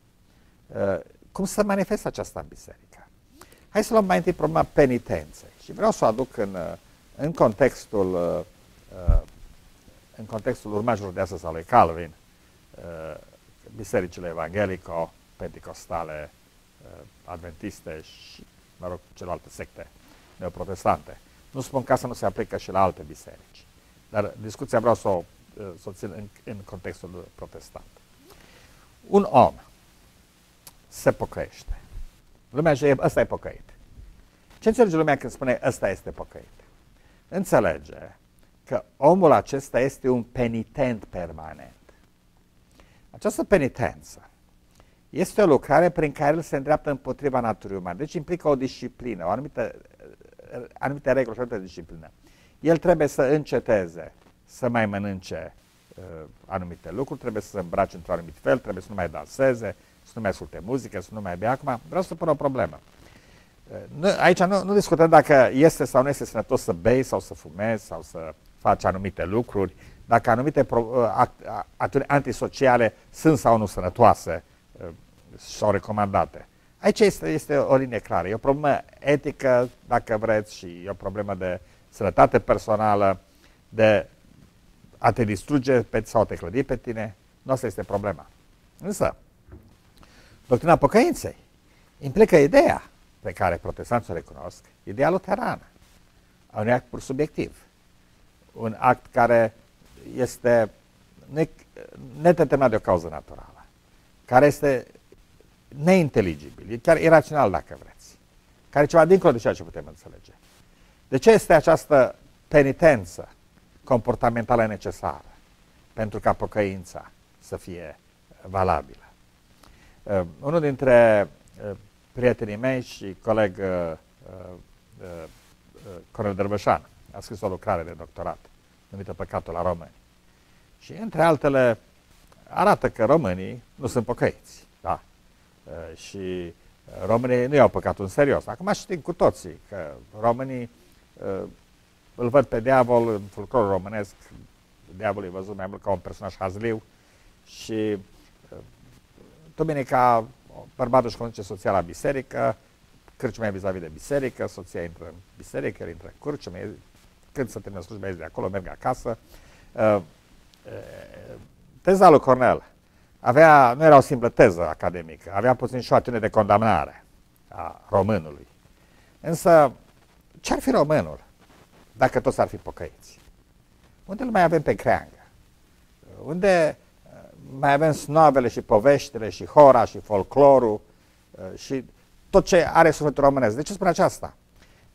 Uh, cum se manifestă aceasta în biserică? Hai să luăm mai întâi problema penitenței. Și vreau să o aduc în, uh, în contextul în contextul urmașilor de astăzi al lui Calvin, bisericile evanghelico-pentecostale, adventiste și, mă rog, celelalte secte neoprotestante. Nu spun că să nu se aplică și la alte biserici, dar discuția vreau să o, să o țin în, în contextul protestant. Un om se pocăiește. Lumea zice, ăsta e pocăit. Ce înțelege lumea când spune ăsta este pocăit? Înțelege că omul acesta este un penitent permanent. Această penitență este o lucrare prin care el se îndreaptă împotriva naturii umane. Deci implică o disciplină, o anumită anumite reguli și anumite discipline. El trebuie să înceteze să mai mănânce uh, anumite lucruri, trebuie să se îmbrace într-un anumit fel, trebuie să nu mai danseze, să nu mai asculte muzică, să nu mai bea. Acum vreau să pun o problemă. Uh, nu, aici nu, nu discutăm dacă este sau nu este sănătos să bei sau să fumezi sau să faci anumite lucruri, dacă anumite uh, acțiuni antisociale sunt sau nu sănătoase uh, sau recomandate. Aici este, este o linie clară. E o problemă etică, dacă vreți, și e o problemă de sănătate personală, de a te distruge pe, sau te clădi pe tine. Nu asta este problema. Însă, doctrina păcăinței implică ideea pe care protestanții o recunosc, ideea luterană, a unui act pur subiectiv, un act care este nedeterminat de o cauză naturală, care este neinteligibil, e chiar irațional dacă vreți, care e ceva dincolo de ceea ce putem înțelege. De ce este această penitență comportamentală necesară pentru ca pocăința să fie uh, valabilă? Uh, unul dintre uh, prietenii mei și coleg uh, uh, uh Cornel Dărbășan a scris o lucrare de doctorat numită Păcatul la români. Și între altele arată că românii nu sunt pocăiți. Da? Eh, și eh, românii nu i-au păcat în serios. Acum știm cu toții că românii eh, îl văd pe diavol în folclor românesc, diavolul e văzut mai mult ca un personaj hazliu și duminica bărbatul își conduce soția la biserică, cârciuma e vis-a-vis de biserică, soția intră în biserică, el intră în cârciumă, când se termină slujba, de acolo, merg acasă. Teza lui Cornel, avea, nu era o simplă teză academică, avea puțin și o atitudine de condamnare a românului. Însă, ce-ar fi românul dacă toți ar fi pocăiți? Unde îl mai avem pe creangă? Unde uh, mai avem snoavele și poveștile și hora și folclorul uh, și tot ce are sufletul românesc. De ce spun aceasta?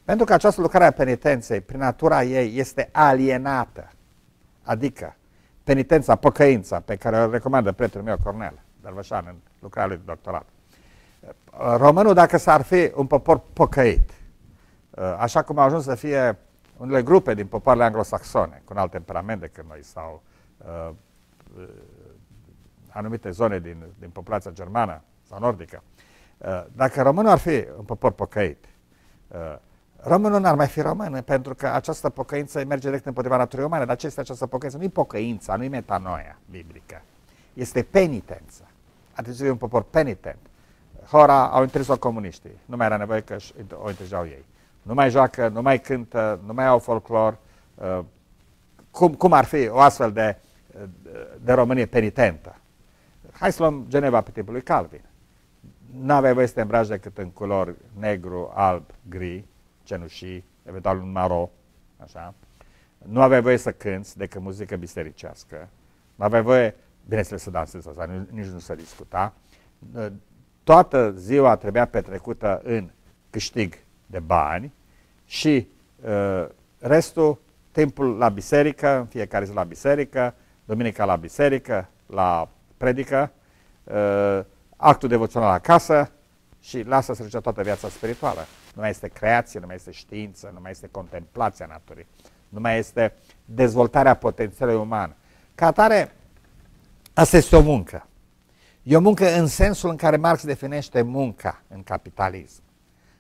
Pentru că această lucrare a penitenței, prin natura ei, este alienată. Adică, penitența, păcăința pe care o recomandă prietenul meu Cornel Dervășan în lucrarea lui de doctorat. Uh, românul, dacă s-ar fi un popor păcăit, uh, așa cum au ajuns să fie unele grupe din popoarele anglosaxone, cu un alt temperament decât noi, sau uh, uh anumite zone din, din populația germană sau nordică, uh, dacă românul ar fi un popor păcăit, uh, Românul n-ar mai fi român, pentru că această pocăință merge direct împotriva naturii umane, dar ce este această pocăință? Nu-i pocăința, nu-i metanoia biblică. Este penitență. A trebuit un popor penitent. Hora au interzis-o comuniștii. Nu mai era nevoie că o interzeau ei. Nu mai joacă, nu mai cântă, nu mai au folclor. Uh, cum, cum ar fi o astfel de, de Românie penitentă? Hai să luăm Geneva pe timpul lui Calvin. Nu aveai voie să te îmbraci decât în culori negru, alb, gri, cenușii, eventual un maro, așa. Nu aveai voie să cânți decât muzică bisericească. Nu aveai voie, bineînțeles, să dansezi asta, nici nu se discuta. Toată ziua trebuia petrecută în câștig de bani și uh, restul, timpul la biserică, în fiecare zi la biserică, duminica la biserică, la predică, uh, actul devoțional acasă și lasă să toată viața spirituală. Nu mai este creație, nu mai este știință, nu mai este contemplația naturii, nu mai este dezvoltarea potențialului uman. Ca atare, asta este o muncă. E o muncă în sensul în care Marx definește munca în capitalism.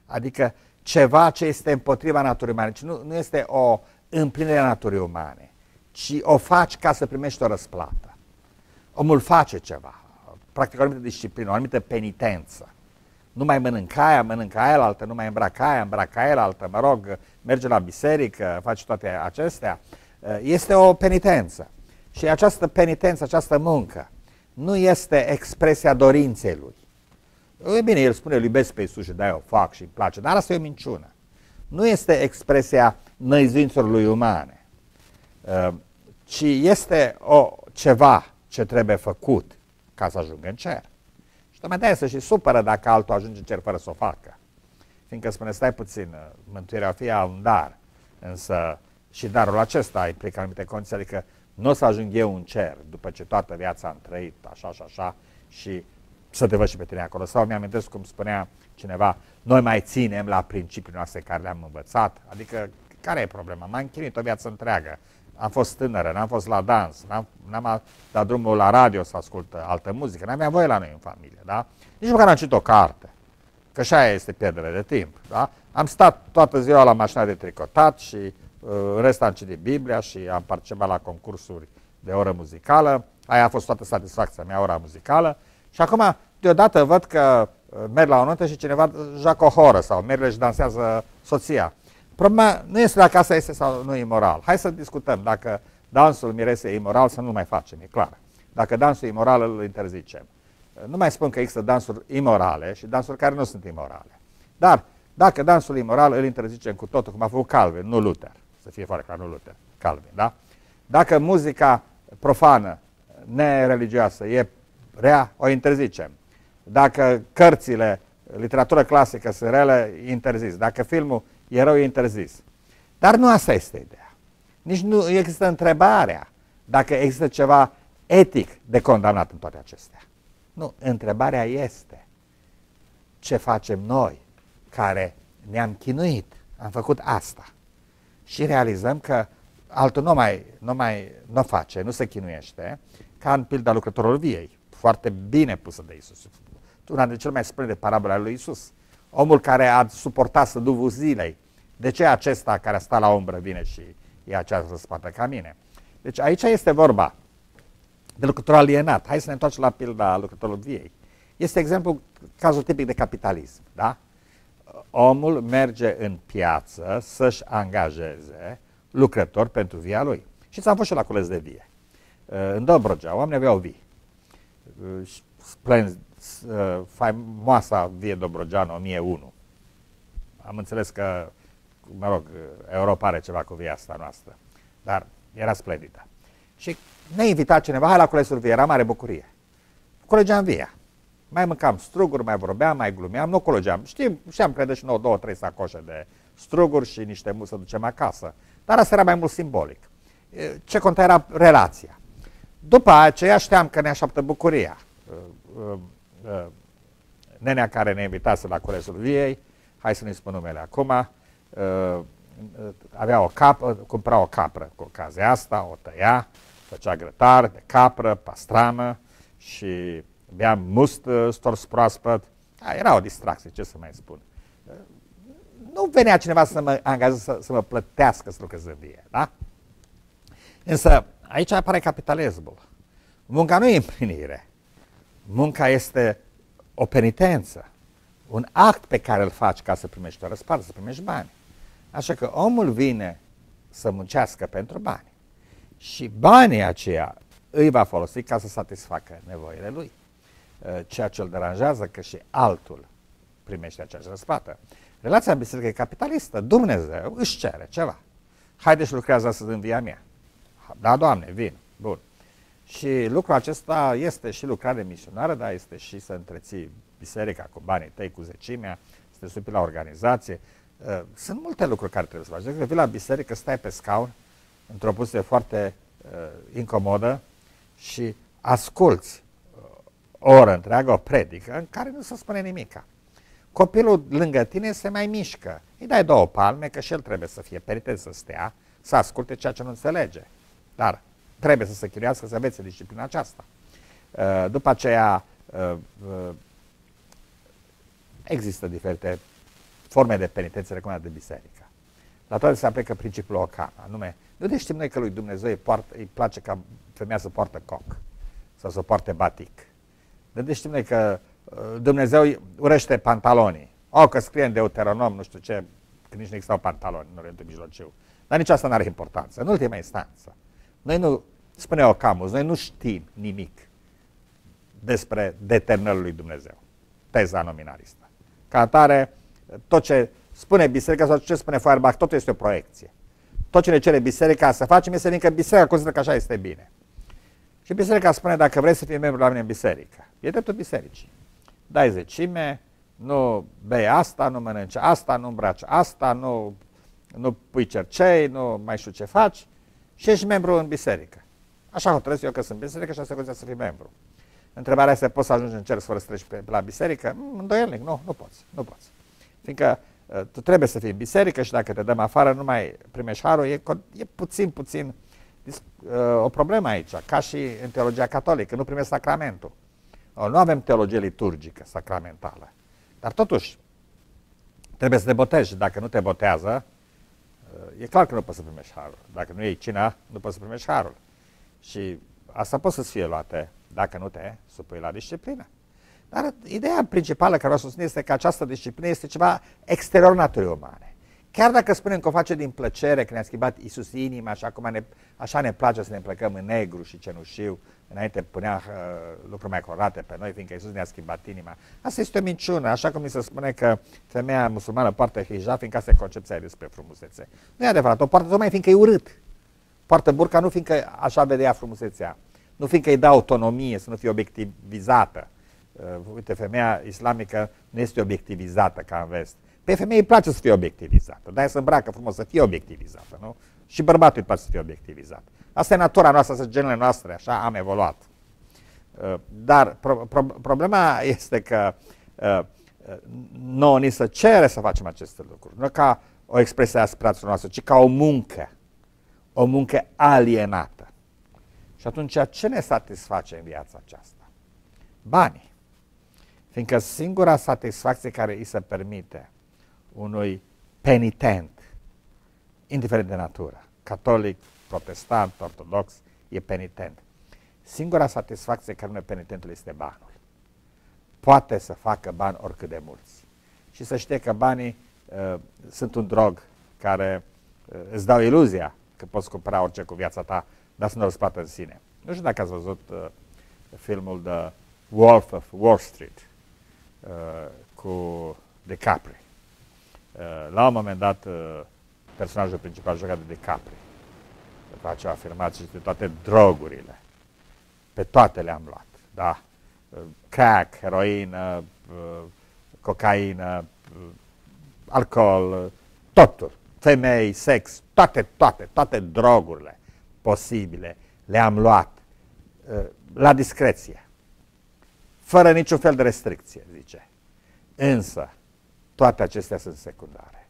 Adică ceva ce este împotriva naturii umane. Deci nu, nu este o împlinire a naturii umane, ci o faci ca să primești o răsplată. Omul face ceva, practic o anumită disciplină, o anumită penitență nu mai mănânc aia, mănânc aia la altă, nu mai îmbrac aia, îmbrac aia la altă, mă rog, merge la biserică, faci toate acestea. Eh, este o penitență. Și această penitență, această muncă, nu este expresia dorinței lui. E bine, el spune, îl iubesc pe Isus și da, eu fac și îmi place, dar asta e o minciună. Nu este expresia lui umane, eh, ci este o ceva ce trebuie făcut ca să ajungă în cer. Tocmai de să și supără dacă altul ajunge în cer fără să o facă. Fiindcă spune, stai puțin, mântuirea fie un dar, însă și darul acesta implică anumite condiții, adică nu o să ajung eu în cer după ce toată viața am trăit așa și așa și să te văd și pe tine acolo. Sau mi-amintesc cum spunea cineva, noi mai ținem la principiile noastre care le-am învățat, adică care e problema? M-am chinuit o viață întreagă am fost tânără, n-am fost la dans, n-am, n-am dat drumul la radio să ascult uh, altă muzică, n am voie la noi în familie, da? Nici măcar n-am citit o carte, că și aia este pierdere de timp, da? Am stat toată ziua la mașina de tricotat și uh, în rest am citit Biblia și am participat la concursuri de oră muzicală. Aia a fost toată satisfacția mea, ora muzicală. Și acum, deodată, văd că uh, merg la o notă și cineva joacă o horă sau merg și dansează soția. Problema nu este dacă asta este sau nu imoral. Hai să discutăm dacă dansul mirese e imoral să nu mai facem, e clar. Dacă dansul imoral, îl interzicem. Nu mai spun că există dansuri imorale și dansuri care nu sunt imorale. Dar dacă dansul imoral, îl interzicem cu totul, cum a făcut Calvin, nu Luther. Să fie foarte clar, nu Luther, Calvin, da? Dacă muzica profană, nereligioasă, e rea, o interzicem. Dacă cărțile, literatură clasică sunt rele, interzis. Dacă filmul erau interzis. Dar nu asta este ideea. Nici nu există întrebarea dacă există ceva etic de condamnat în toate acestea. Nu, întrebarea este ce facem noi care ne-am chinuit, am făcut asta și realizăm că altul nu mai, nu mai nu face, nu se chinuiește, ca în pilda lucrătorului viei, foarte bine pusă de Isus. Una dintre cele mai splendide parabole ale lui Isus omul care a suportat săduvul zilei. De ce acesta care a stat la umbră vine și e această spate ca mine? Deci aici este vorba de lucrător alienat. Hai să ne întoarcem la pilda lucrătorului viei. Este exemplu, cazul tipic de capitalism, da? Omul merge în piață să-și angajeze lucrători pentru via lui. Și s-a fost și la cules de vie. În Dobrogea, oamenii aveau vii. Plens faimoasa Vie Dobrogeană 1001. Am înțeles că, mă rog, Europa are ceva cu via asta noastră, dar era splendidă. Și ne invita cineva, hai la culesul vie, era mare bucurie. Colegeam via. Mai mâncam struguri, mai vorbeam, mai glumeam, nu colegeam. Știm, știam, crede și nouă, două, trei sacoșe de struguri și niște mult să ducem acasă. Dar asta era mai mult simbolic. Ce conta era relația. După aceea știam că ne așteaptă bucuria Uh, nenea care ne invitase la Colesul Viei, hai să nu-i spun numele acum, uh, avea o capră, uh, cumpăra o capră cu ocazia asta, o tăia, făcea grătar de capră, pastramă și bea must stors proaspăt. A, era o distracție, ce să mai spun. Nu venea cineva să mă angajeze, să, să mă plătească să lucrez în vie, da? Însă aici apare capitalismul. Munca nu e împlinire munca este o penitență, un act pe care îl faci ca să primești o răsparță, să primești bani. Așa că omul vine să muncească pentru bani. Și banii aceia îi va folosi ca să satisfacă nevoile lui. Uh, ceea ce îl deranjează că și altul primește aceeași răspată. Relația în biserică e capitalistă. Dumnezeu își cere ceva. Haideți și lucrează astăzi în via mea. Da, Doamne, vin. Bun. Și lucrul acesta este și lucrare misionară, dar este și să întreții biserica cu banii tăi, cu zecimea, să te supi la organizație. Uh, sunt multe lucruri care trebuie să faci. Deci, vii la biserică, stai pe scaun, într-o poziție foarte uh, incomodă și asculți uh, o oră întreagă, o predică, în care nu se spune nimica. Copilul lângă tine se mai mișcă. Îi dai două palme, că și el trebuie să fie perite să stea, să asculte ceea ce nu înțelege. Dar trebuie să se chinuiască să învețe disciplina aceasta. Uh, după aceea uh, uh, există diferite forme de penitență recomandate de biserică. La toate se aplică principiul Ocan, anume, nu de știm noi că lui Dumnezeu îi, poartă, îi place ca femeia să poartă coc sau să poarte batic. De știm noi că Dumnezeu urăște pantalonii? O, că scrie în Deuteronom, nu știu ce, că nici nu existau pantaloni în Orientul Mijlociu. Dar nici asta nu are importanță, în ultima instanță. Noi nu Spunea Ocamus, noi nu știm nimic despre deternările lui Dumnezeu, teza nominalistă. Ca atare, tot ce spune biserica sau ce spune Feuerbach, totul este o proiecție. Tot ce ne cere biserica să facem este că biserica consideră că așa este bine. Și biserica spune, dacă vrei să fii membru la mine în biserică, e dreptul bisericii. Dai zecime, nu bei asta, nu mănânci asta, nu îmbraci asta, nu, nu pui cercei, nu mai știu ce faci și ești membru în biserică. Așa hotărăsc eu că sunt biserică și asta conține să fii membru. Întrebarea este, poți să ajungi în cer fără să treci pe, la biserică? Mm, îndoielnic, nu, nu poți, nu poți. Fiindcă uh, tu trebuie să fii în biserică și dacă te dăm afară nu mai primești harul, e, e puțin, puțin uh, o problemă aici, ca și în teologia catolică, nu primești sacramentul. nu avem teologie liturgică, sacramentală. Dar totuși, trebuie să te botezi dacă nu te botează, uh, e clar că nu poți să primești harul. Dacă nu iei cina, nu poți să primești harul. Și asta poate să-ți fie luată dacă nu te supui la disciplină. Dar ideea principală care să spun este că această disciplină este ceva exterior naturii umane. Chiar dacă spunem că o face din plăcere, că ne-a schimbat Isus inima și acum ne, așa ne place să ne plăcăm în negru și cenușiu, înainte punea uh, lucruri mai colorate pe noi, fiindcă Isus ne-a schimbat inima. Asta este o minciună, așa cum mi se spune că femeia musulmană poartă hijab, fiindcă asta e concepția despre frumusețe. Nu e adevărat, o poartă tocmai fiindcă e urât poartă burca nu fiindcă așa vedea frumusețea, nu fiindcă îi dă autonomie să nu fie obiectivizată. Uh, uite, femeia islamică nu este obiectivizată ca în vest. Pe femeie îi place să fie obiectivizată, dar să se îmbracă frumos să fie obiectivizată, nu? Și bărbatul îi place să fie obiectivizat. Asta e natura noastră, sunt genele noastre, așa am evoluat. Uh, dar pro- pro- problema este că uh, nu ni se cere să facem aceste lucruri, nu ca o expresie a aspirațiilor noastre, ci ca o muncă o muncă alienată. Și atunci ce ne satisface în viața aceasta? Banii. Fiindcă singura satisfacție care îi se permite unui penitent, indiferent de natură, catolic, protestant, ortodox, e penitent. Singura satisfacție care nu e penitentul este banul. Poate să facă bani oricât de mulți. Și să știe că banii uh, sunt un drog care uh, îți dau iluzia că poți cumpăra orice cu viața ta, dar să nu-l scoată în sine. Nu știu dacă ați văzut uh, filmul de Wolf of Wall Street uh, cu DiCaprio. Uh, la un moment dat, uh, personajul principal jucat de DiCaprio face o afirmație de toate drogurile. Pe toate le-am luat, da? Uh, crack, heroină, uh, cocaină, uh, alcool, totul femei, sex, toate, toate, toate drogurile posibile le-am luat uh, la discreție, fără niciun fel de restricție, zice. Însă, toate acestea sunt secundare.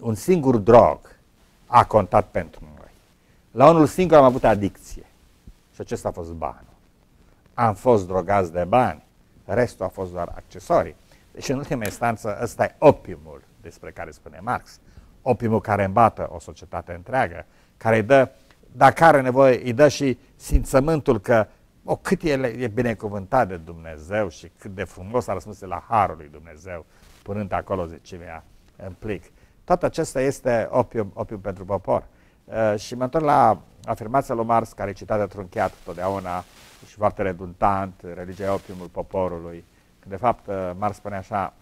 Un singur drog a contat pentru noi. La unul singur am avut adicție și acesta a fost banul. Am fost drogați de bani, restul a fost doar accesorii. Deci, în ultima instanță, ăsta e opiumul despre care spune Marx. Opimul care îmbată o societate întreagă, care îi dă, dacă are nevoie, îi dă și simțământul că o, cât el e binecuvântat de Dumnezeu și cât de frumos a răspuns la Harul lui Dumnezeu, punând acolo zecimea în plic. tot acesta este opium, opium pentru popor. Uh, și mă întorc la afirmația lui Marx, care e citată trunchiat totdeauna și foarte redundant, religia opiumul poporului. Când de fapt, uh, Marx spune așa,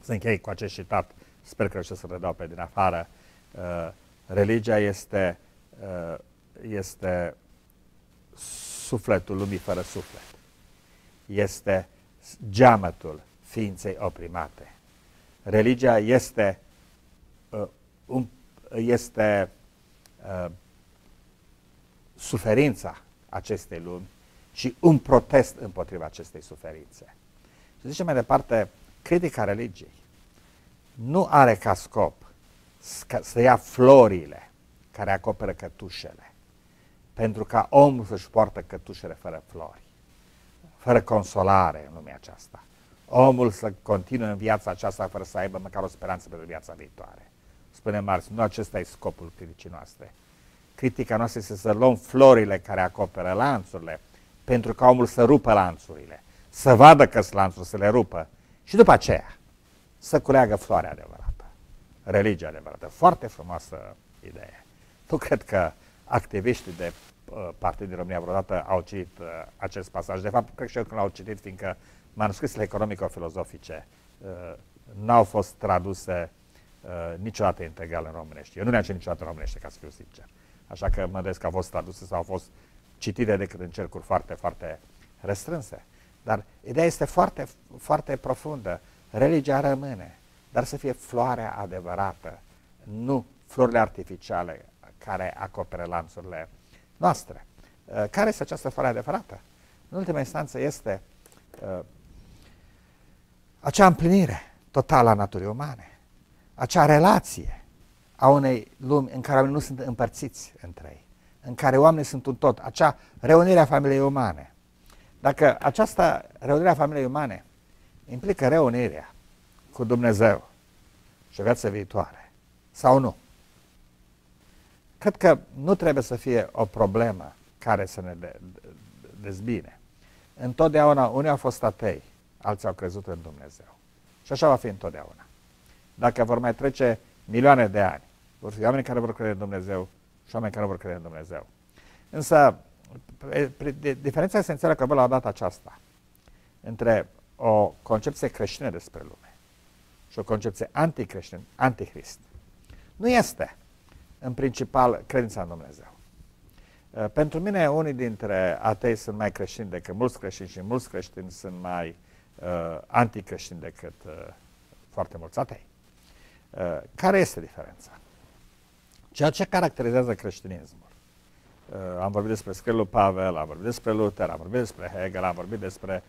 să închei cu acest citat, sper că reușesc să redau pe din afară. Uh, religia este, uh, este sufletul lumii fără suflet. Este geamătul ființei oprimate. Religia este, uh, este suferința acestei lumi și un protest împotriva acestei suferințe. Și zice mai departe critica religiei nu are ca scop să ia florile care acoperă cătușele, pentru ca omul să-și poartă cătușele fără flori, fără consolare în lumea aceasta. Omul să continue în viața aceasta fără să aibă măcar o speranță pentru viața viitoare. Spune Marx, nu acesta e scopul criticii noastre. Critica noastră este să luăm florile care acoperă lanțurile, pentru ca omul să rupă lanțurile, să vadă că sunt lanțuri, să le rupă, și după aceea să culeagă floarea adevărată, religia adevărată. Foarte frumoasă idee. Nu cred că activiștii de uh, partid din România vreodată au citit uh, acest pasaj. De fapt, cred și eu că l-au citit, fiindcă manuscrisele economico-filozofice uh, n-au fost traduse niciodată integral în românești. Eu nu le-am citit niciodată în românești, ca să fiu sincer. Așa că mă că au fost traduse sau au fost citite decât în cercuri foarte, foarte restrânse. Dar ideea este foarte, foarte profundă. Religia rămâne, dar să fie floarea adevărată, nu florile artificiale care acopere lanțurile noastre. Uh, care este această floare adevărată? În ultima instanță este uh, acea împlinire totală a naturii umane, acea relație a unei lumi în care oamenii nu sunt împărțiți între ei, în care oamenii sunt un tot, acea reunire a familiei umane. Dacă aceasta, reunirea familiei umane, implică reunirea cu Dumnezeu și viața viitoare, sau nu? Cred că nu trebuie să fie o problemă care să ne de, dezbine. Întotdeauna unii au fost atei, alții au crezut în Dumnezeu. Și așa va fi întotdeauna. Dacă vor mai trece milioane de ani, vor fi oameni care vor crede în Dumnezeu și oameni care vor crede în Dumnezeu. Însă diferența esențială că vă a dat aceasta între o concepție creștină despre lume și o concepție anticreștină, antichrist, nu este în principal credința în Dumnezeu. Pentru mine, unii dintre atei sunt mai creștini decât mulți creștini și mulți creștini sunt mai uh, anticreștini decât uh, foarte mulți atei. Uh, care este diferența? Ceea ce caracterizează creștinismul Uh, am vorbit despre Scrilu Pavel, am vorbit despre Luther, am vorbit despre Hegel, am vorbit despre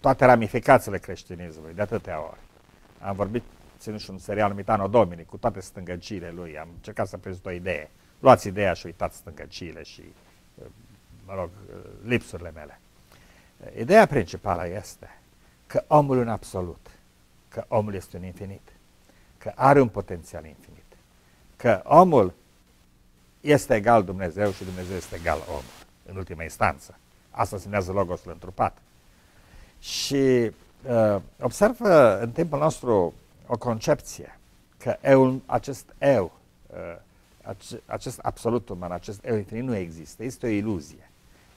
toate ramificațiile creștinismului, de atâtea ori. Am vorbit, ținut și un serial numit Anno Domini, cu toate stângăciile lui, am încercat să prezint o idee. Luați ideea și uitați stângăciile și, uh, mă rog, uh, lipsurile mele. Ideea principală este că omul e un absolut, că omul este un infinit, că are un potențial infinit, că omul este egal Dumnezeu și Dumnezeu este egal om, în ultima instanță. Asta semnează logosul întrupat. Și uh, observă în timpul nostru o concepție, că eu, acest eu, uh, acest, acest absolut uman, acest eu infinit nu există, este o iluzie.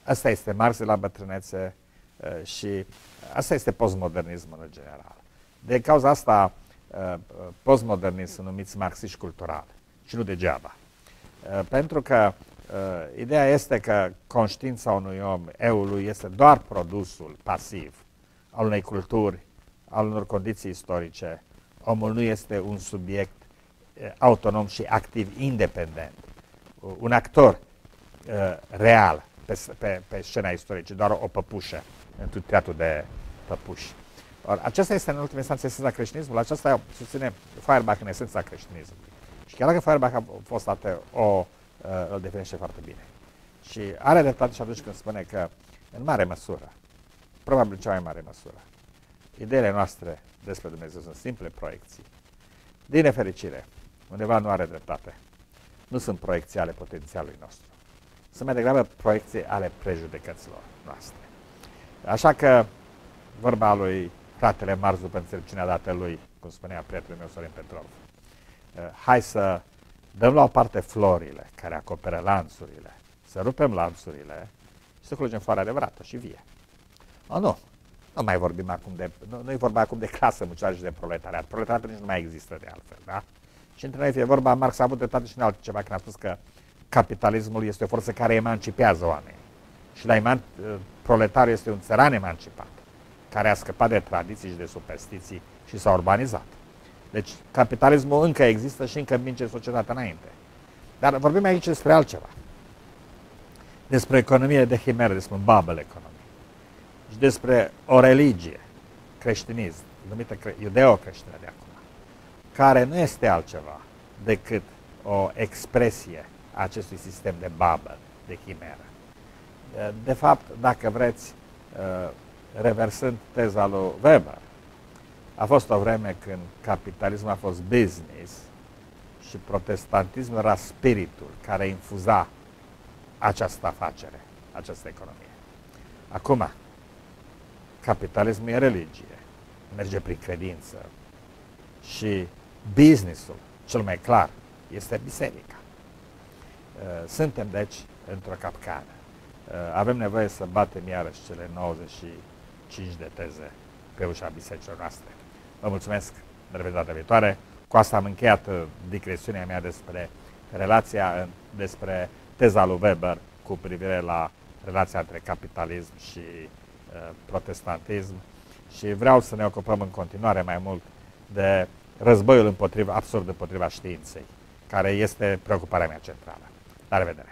Asta este Marx la bătrânețe uh, și asta este postmodernismul în general. De cauza asta, uh, uh postmodernism sunt numiți marxiști culturali și nu degeaba. Uh, pentru că uh, ideea este că conștiința unui om, eului, este doar produsul pasiv al unei culturi, al unor condiții istorice. Omul nu este un subiect uh, autonom și activ, independent. Un actor real pe, pe, pe scena istorică, doar o păpușă, în teatru de păpuși. Or, acesta este în ultima instanță esența creștinismului, aceasta susține Feuerbach în esența creștinismului. Și chiar dacă Feuerbach a fost ateu, o, uh, îl definește foarte bine. Și are dreptate și atunci când spune că, în mare măsură, probabil cea mai mare măsură, ideile noastre despre Dumnezeu sunt simple proiecții. Din nefericire, undeva nu are dreptate. Nu sunt proiecții ale potențialului nostru. Sunt mai degrabă proiecții ale prejudecăților noastre. Așa că vorba lui fratele Marzu pe înțelepciunea dată lui, cum spunea prietenul meu Sorin Petrov, Eh, hai să dăm la o parte florile care acoperă lanțurile, să rupem lanțurile și să culegem foarea adevărată și vie. O, ah, nu, nu mai vorbim acum de, nu, nu e vorba acum de clasă muceală și de proletariat. Proletariatul nici nu mai există de altfel, da? Și între noi fie vorba, Marx a avut dreptate și în altceva când a spus că capitalismul este o forță care emancipează oamenii. Și la eman, eh, proletariul este un țăran emancipat, care a scăpat de tradiții și de superstiții și s-a urbanizat. Deci capitalismul încă există și încă minge societatea înainte. Dar vorbim aici despre altceva. Despre economie de chimere, despre bubble economie. Și despre o religie, creștinism, numită iudeo-creștină de acum, care nu este altceva decât o expresie a acestui sistem de bubble, de chimeră. De fapt, dacă vreți, uh, reversând teza lui Weber, a fost o vreme când capitalismul a fost business și protestantismul era spiritul care infuza această afacere, această economie. Acum, capitalismul e religie, merge prin credință și businessul, cel mai clar, este biserica. Uh, suntem, deci, într-o capcană. Uh, avem nevoie să batem iarăși cele 95 de teze pe ușa bisericilor noastre. Vă mulțumesc, ne revedem data viitoare. Cu asta am încheiat uh, digresiunea mea despre relația, uh, despre teza lui Weber cu privire la relația între capitalism și uh, protestantism și vreau să ne ocupăm în continuare mai mult de războiul împotriva, absurd împotriva științei, care este preocuparea mea centrală. La revedere!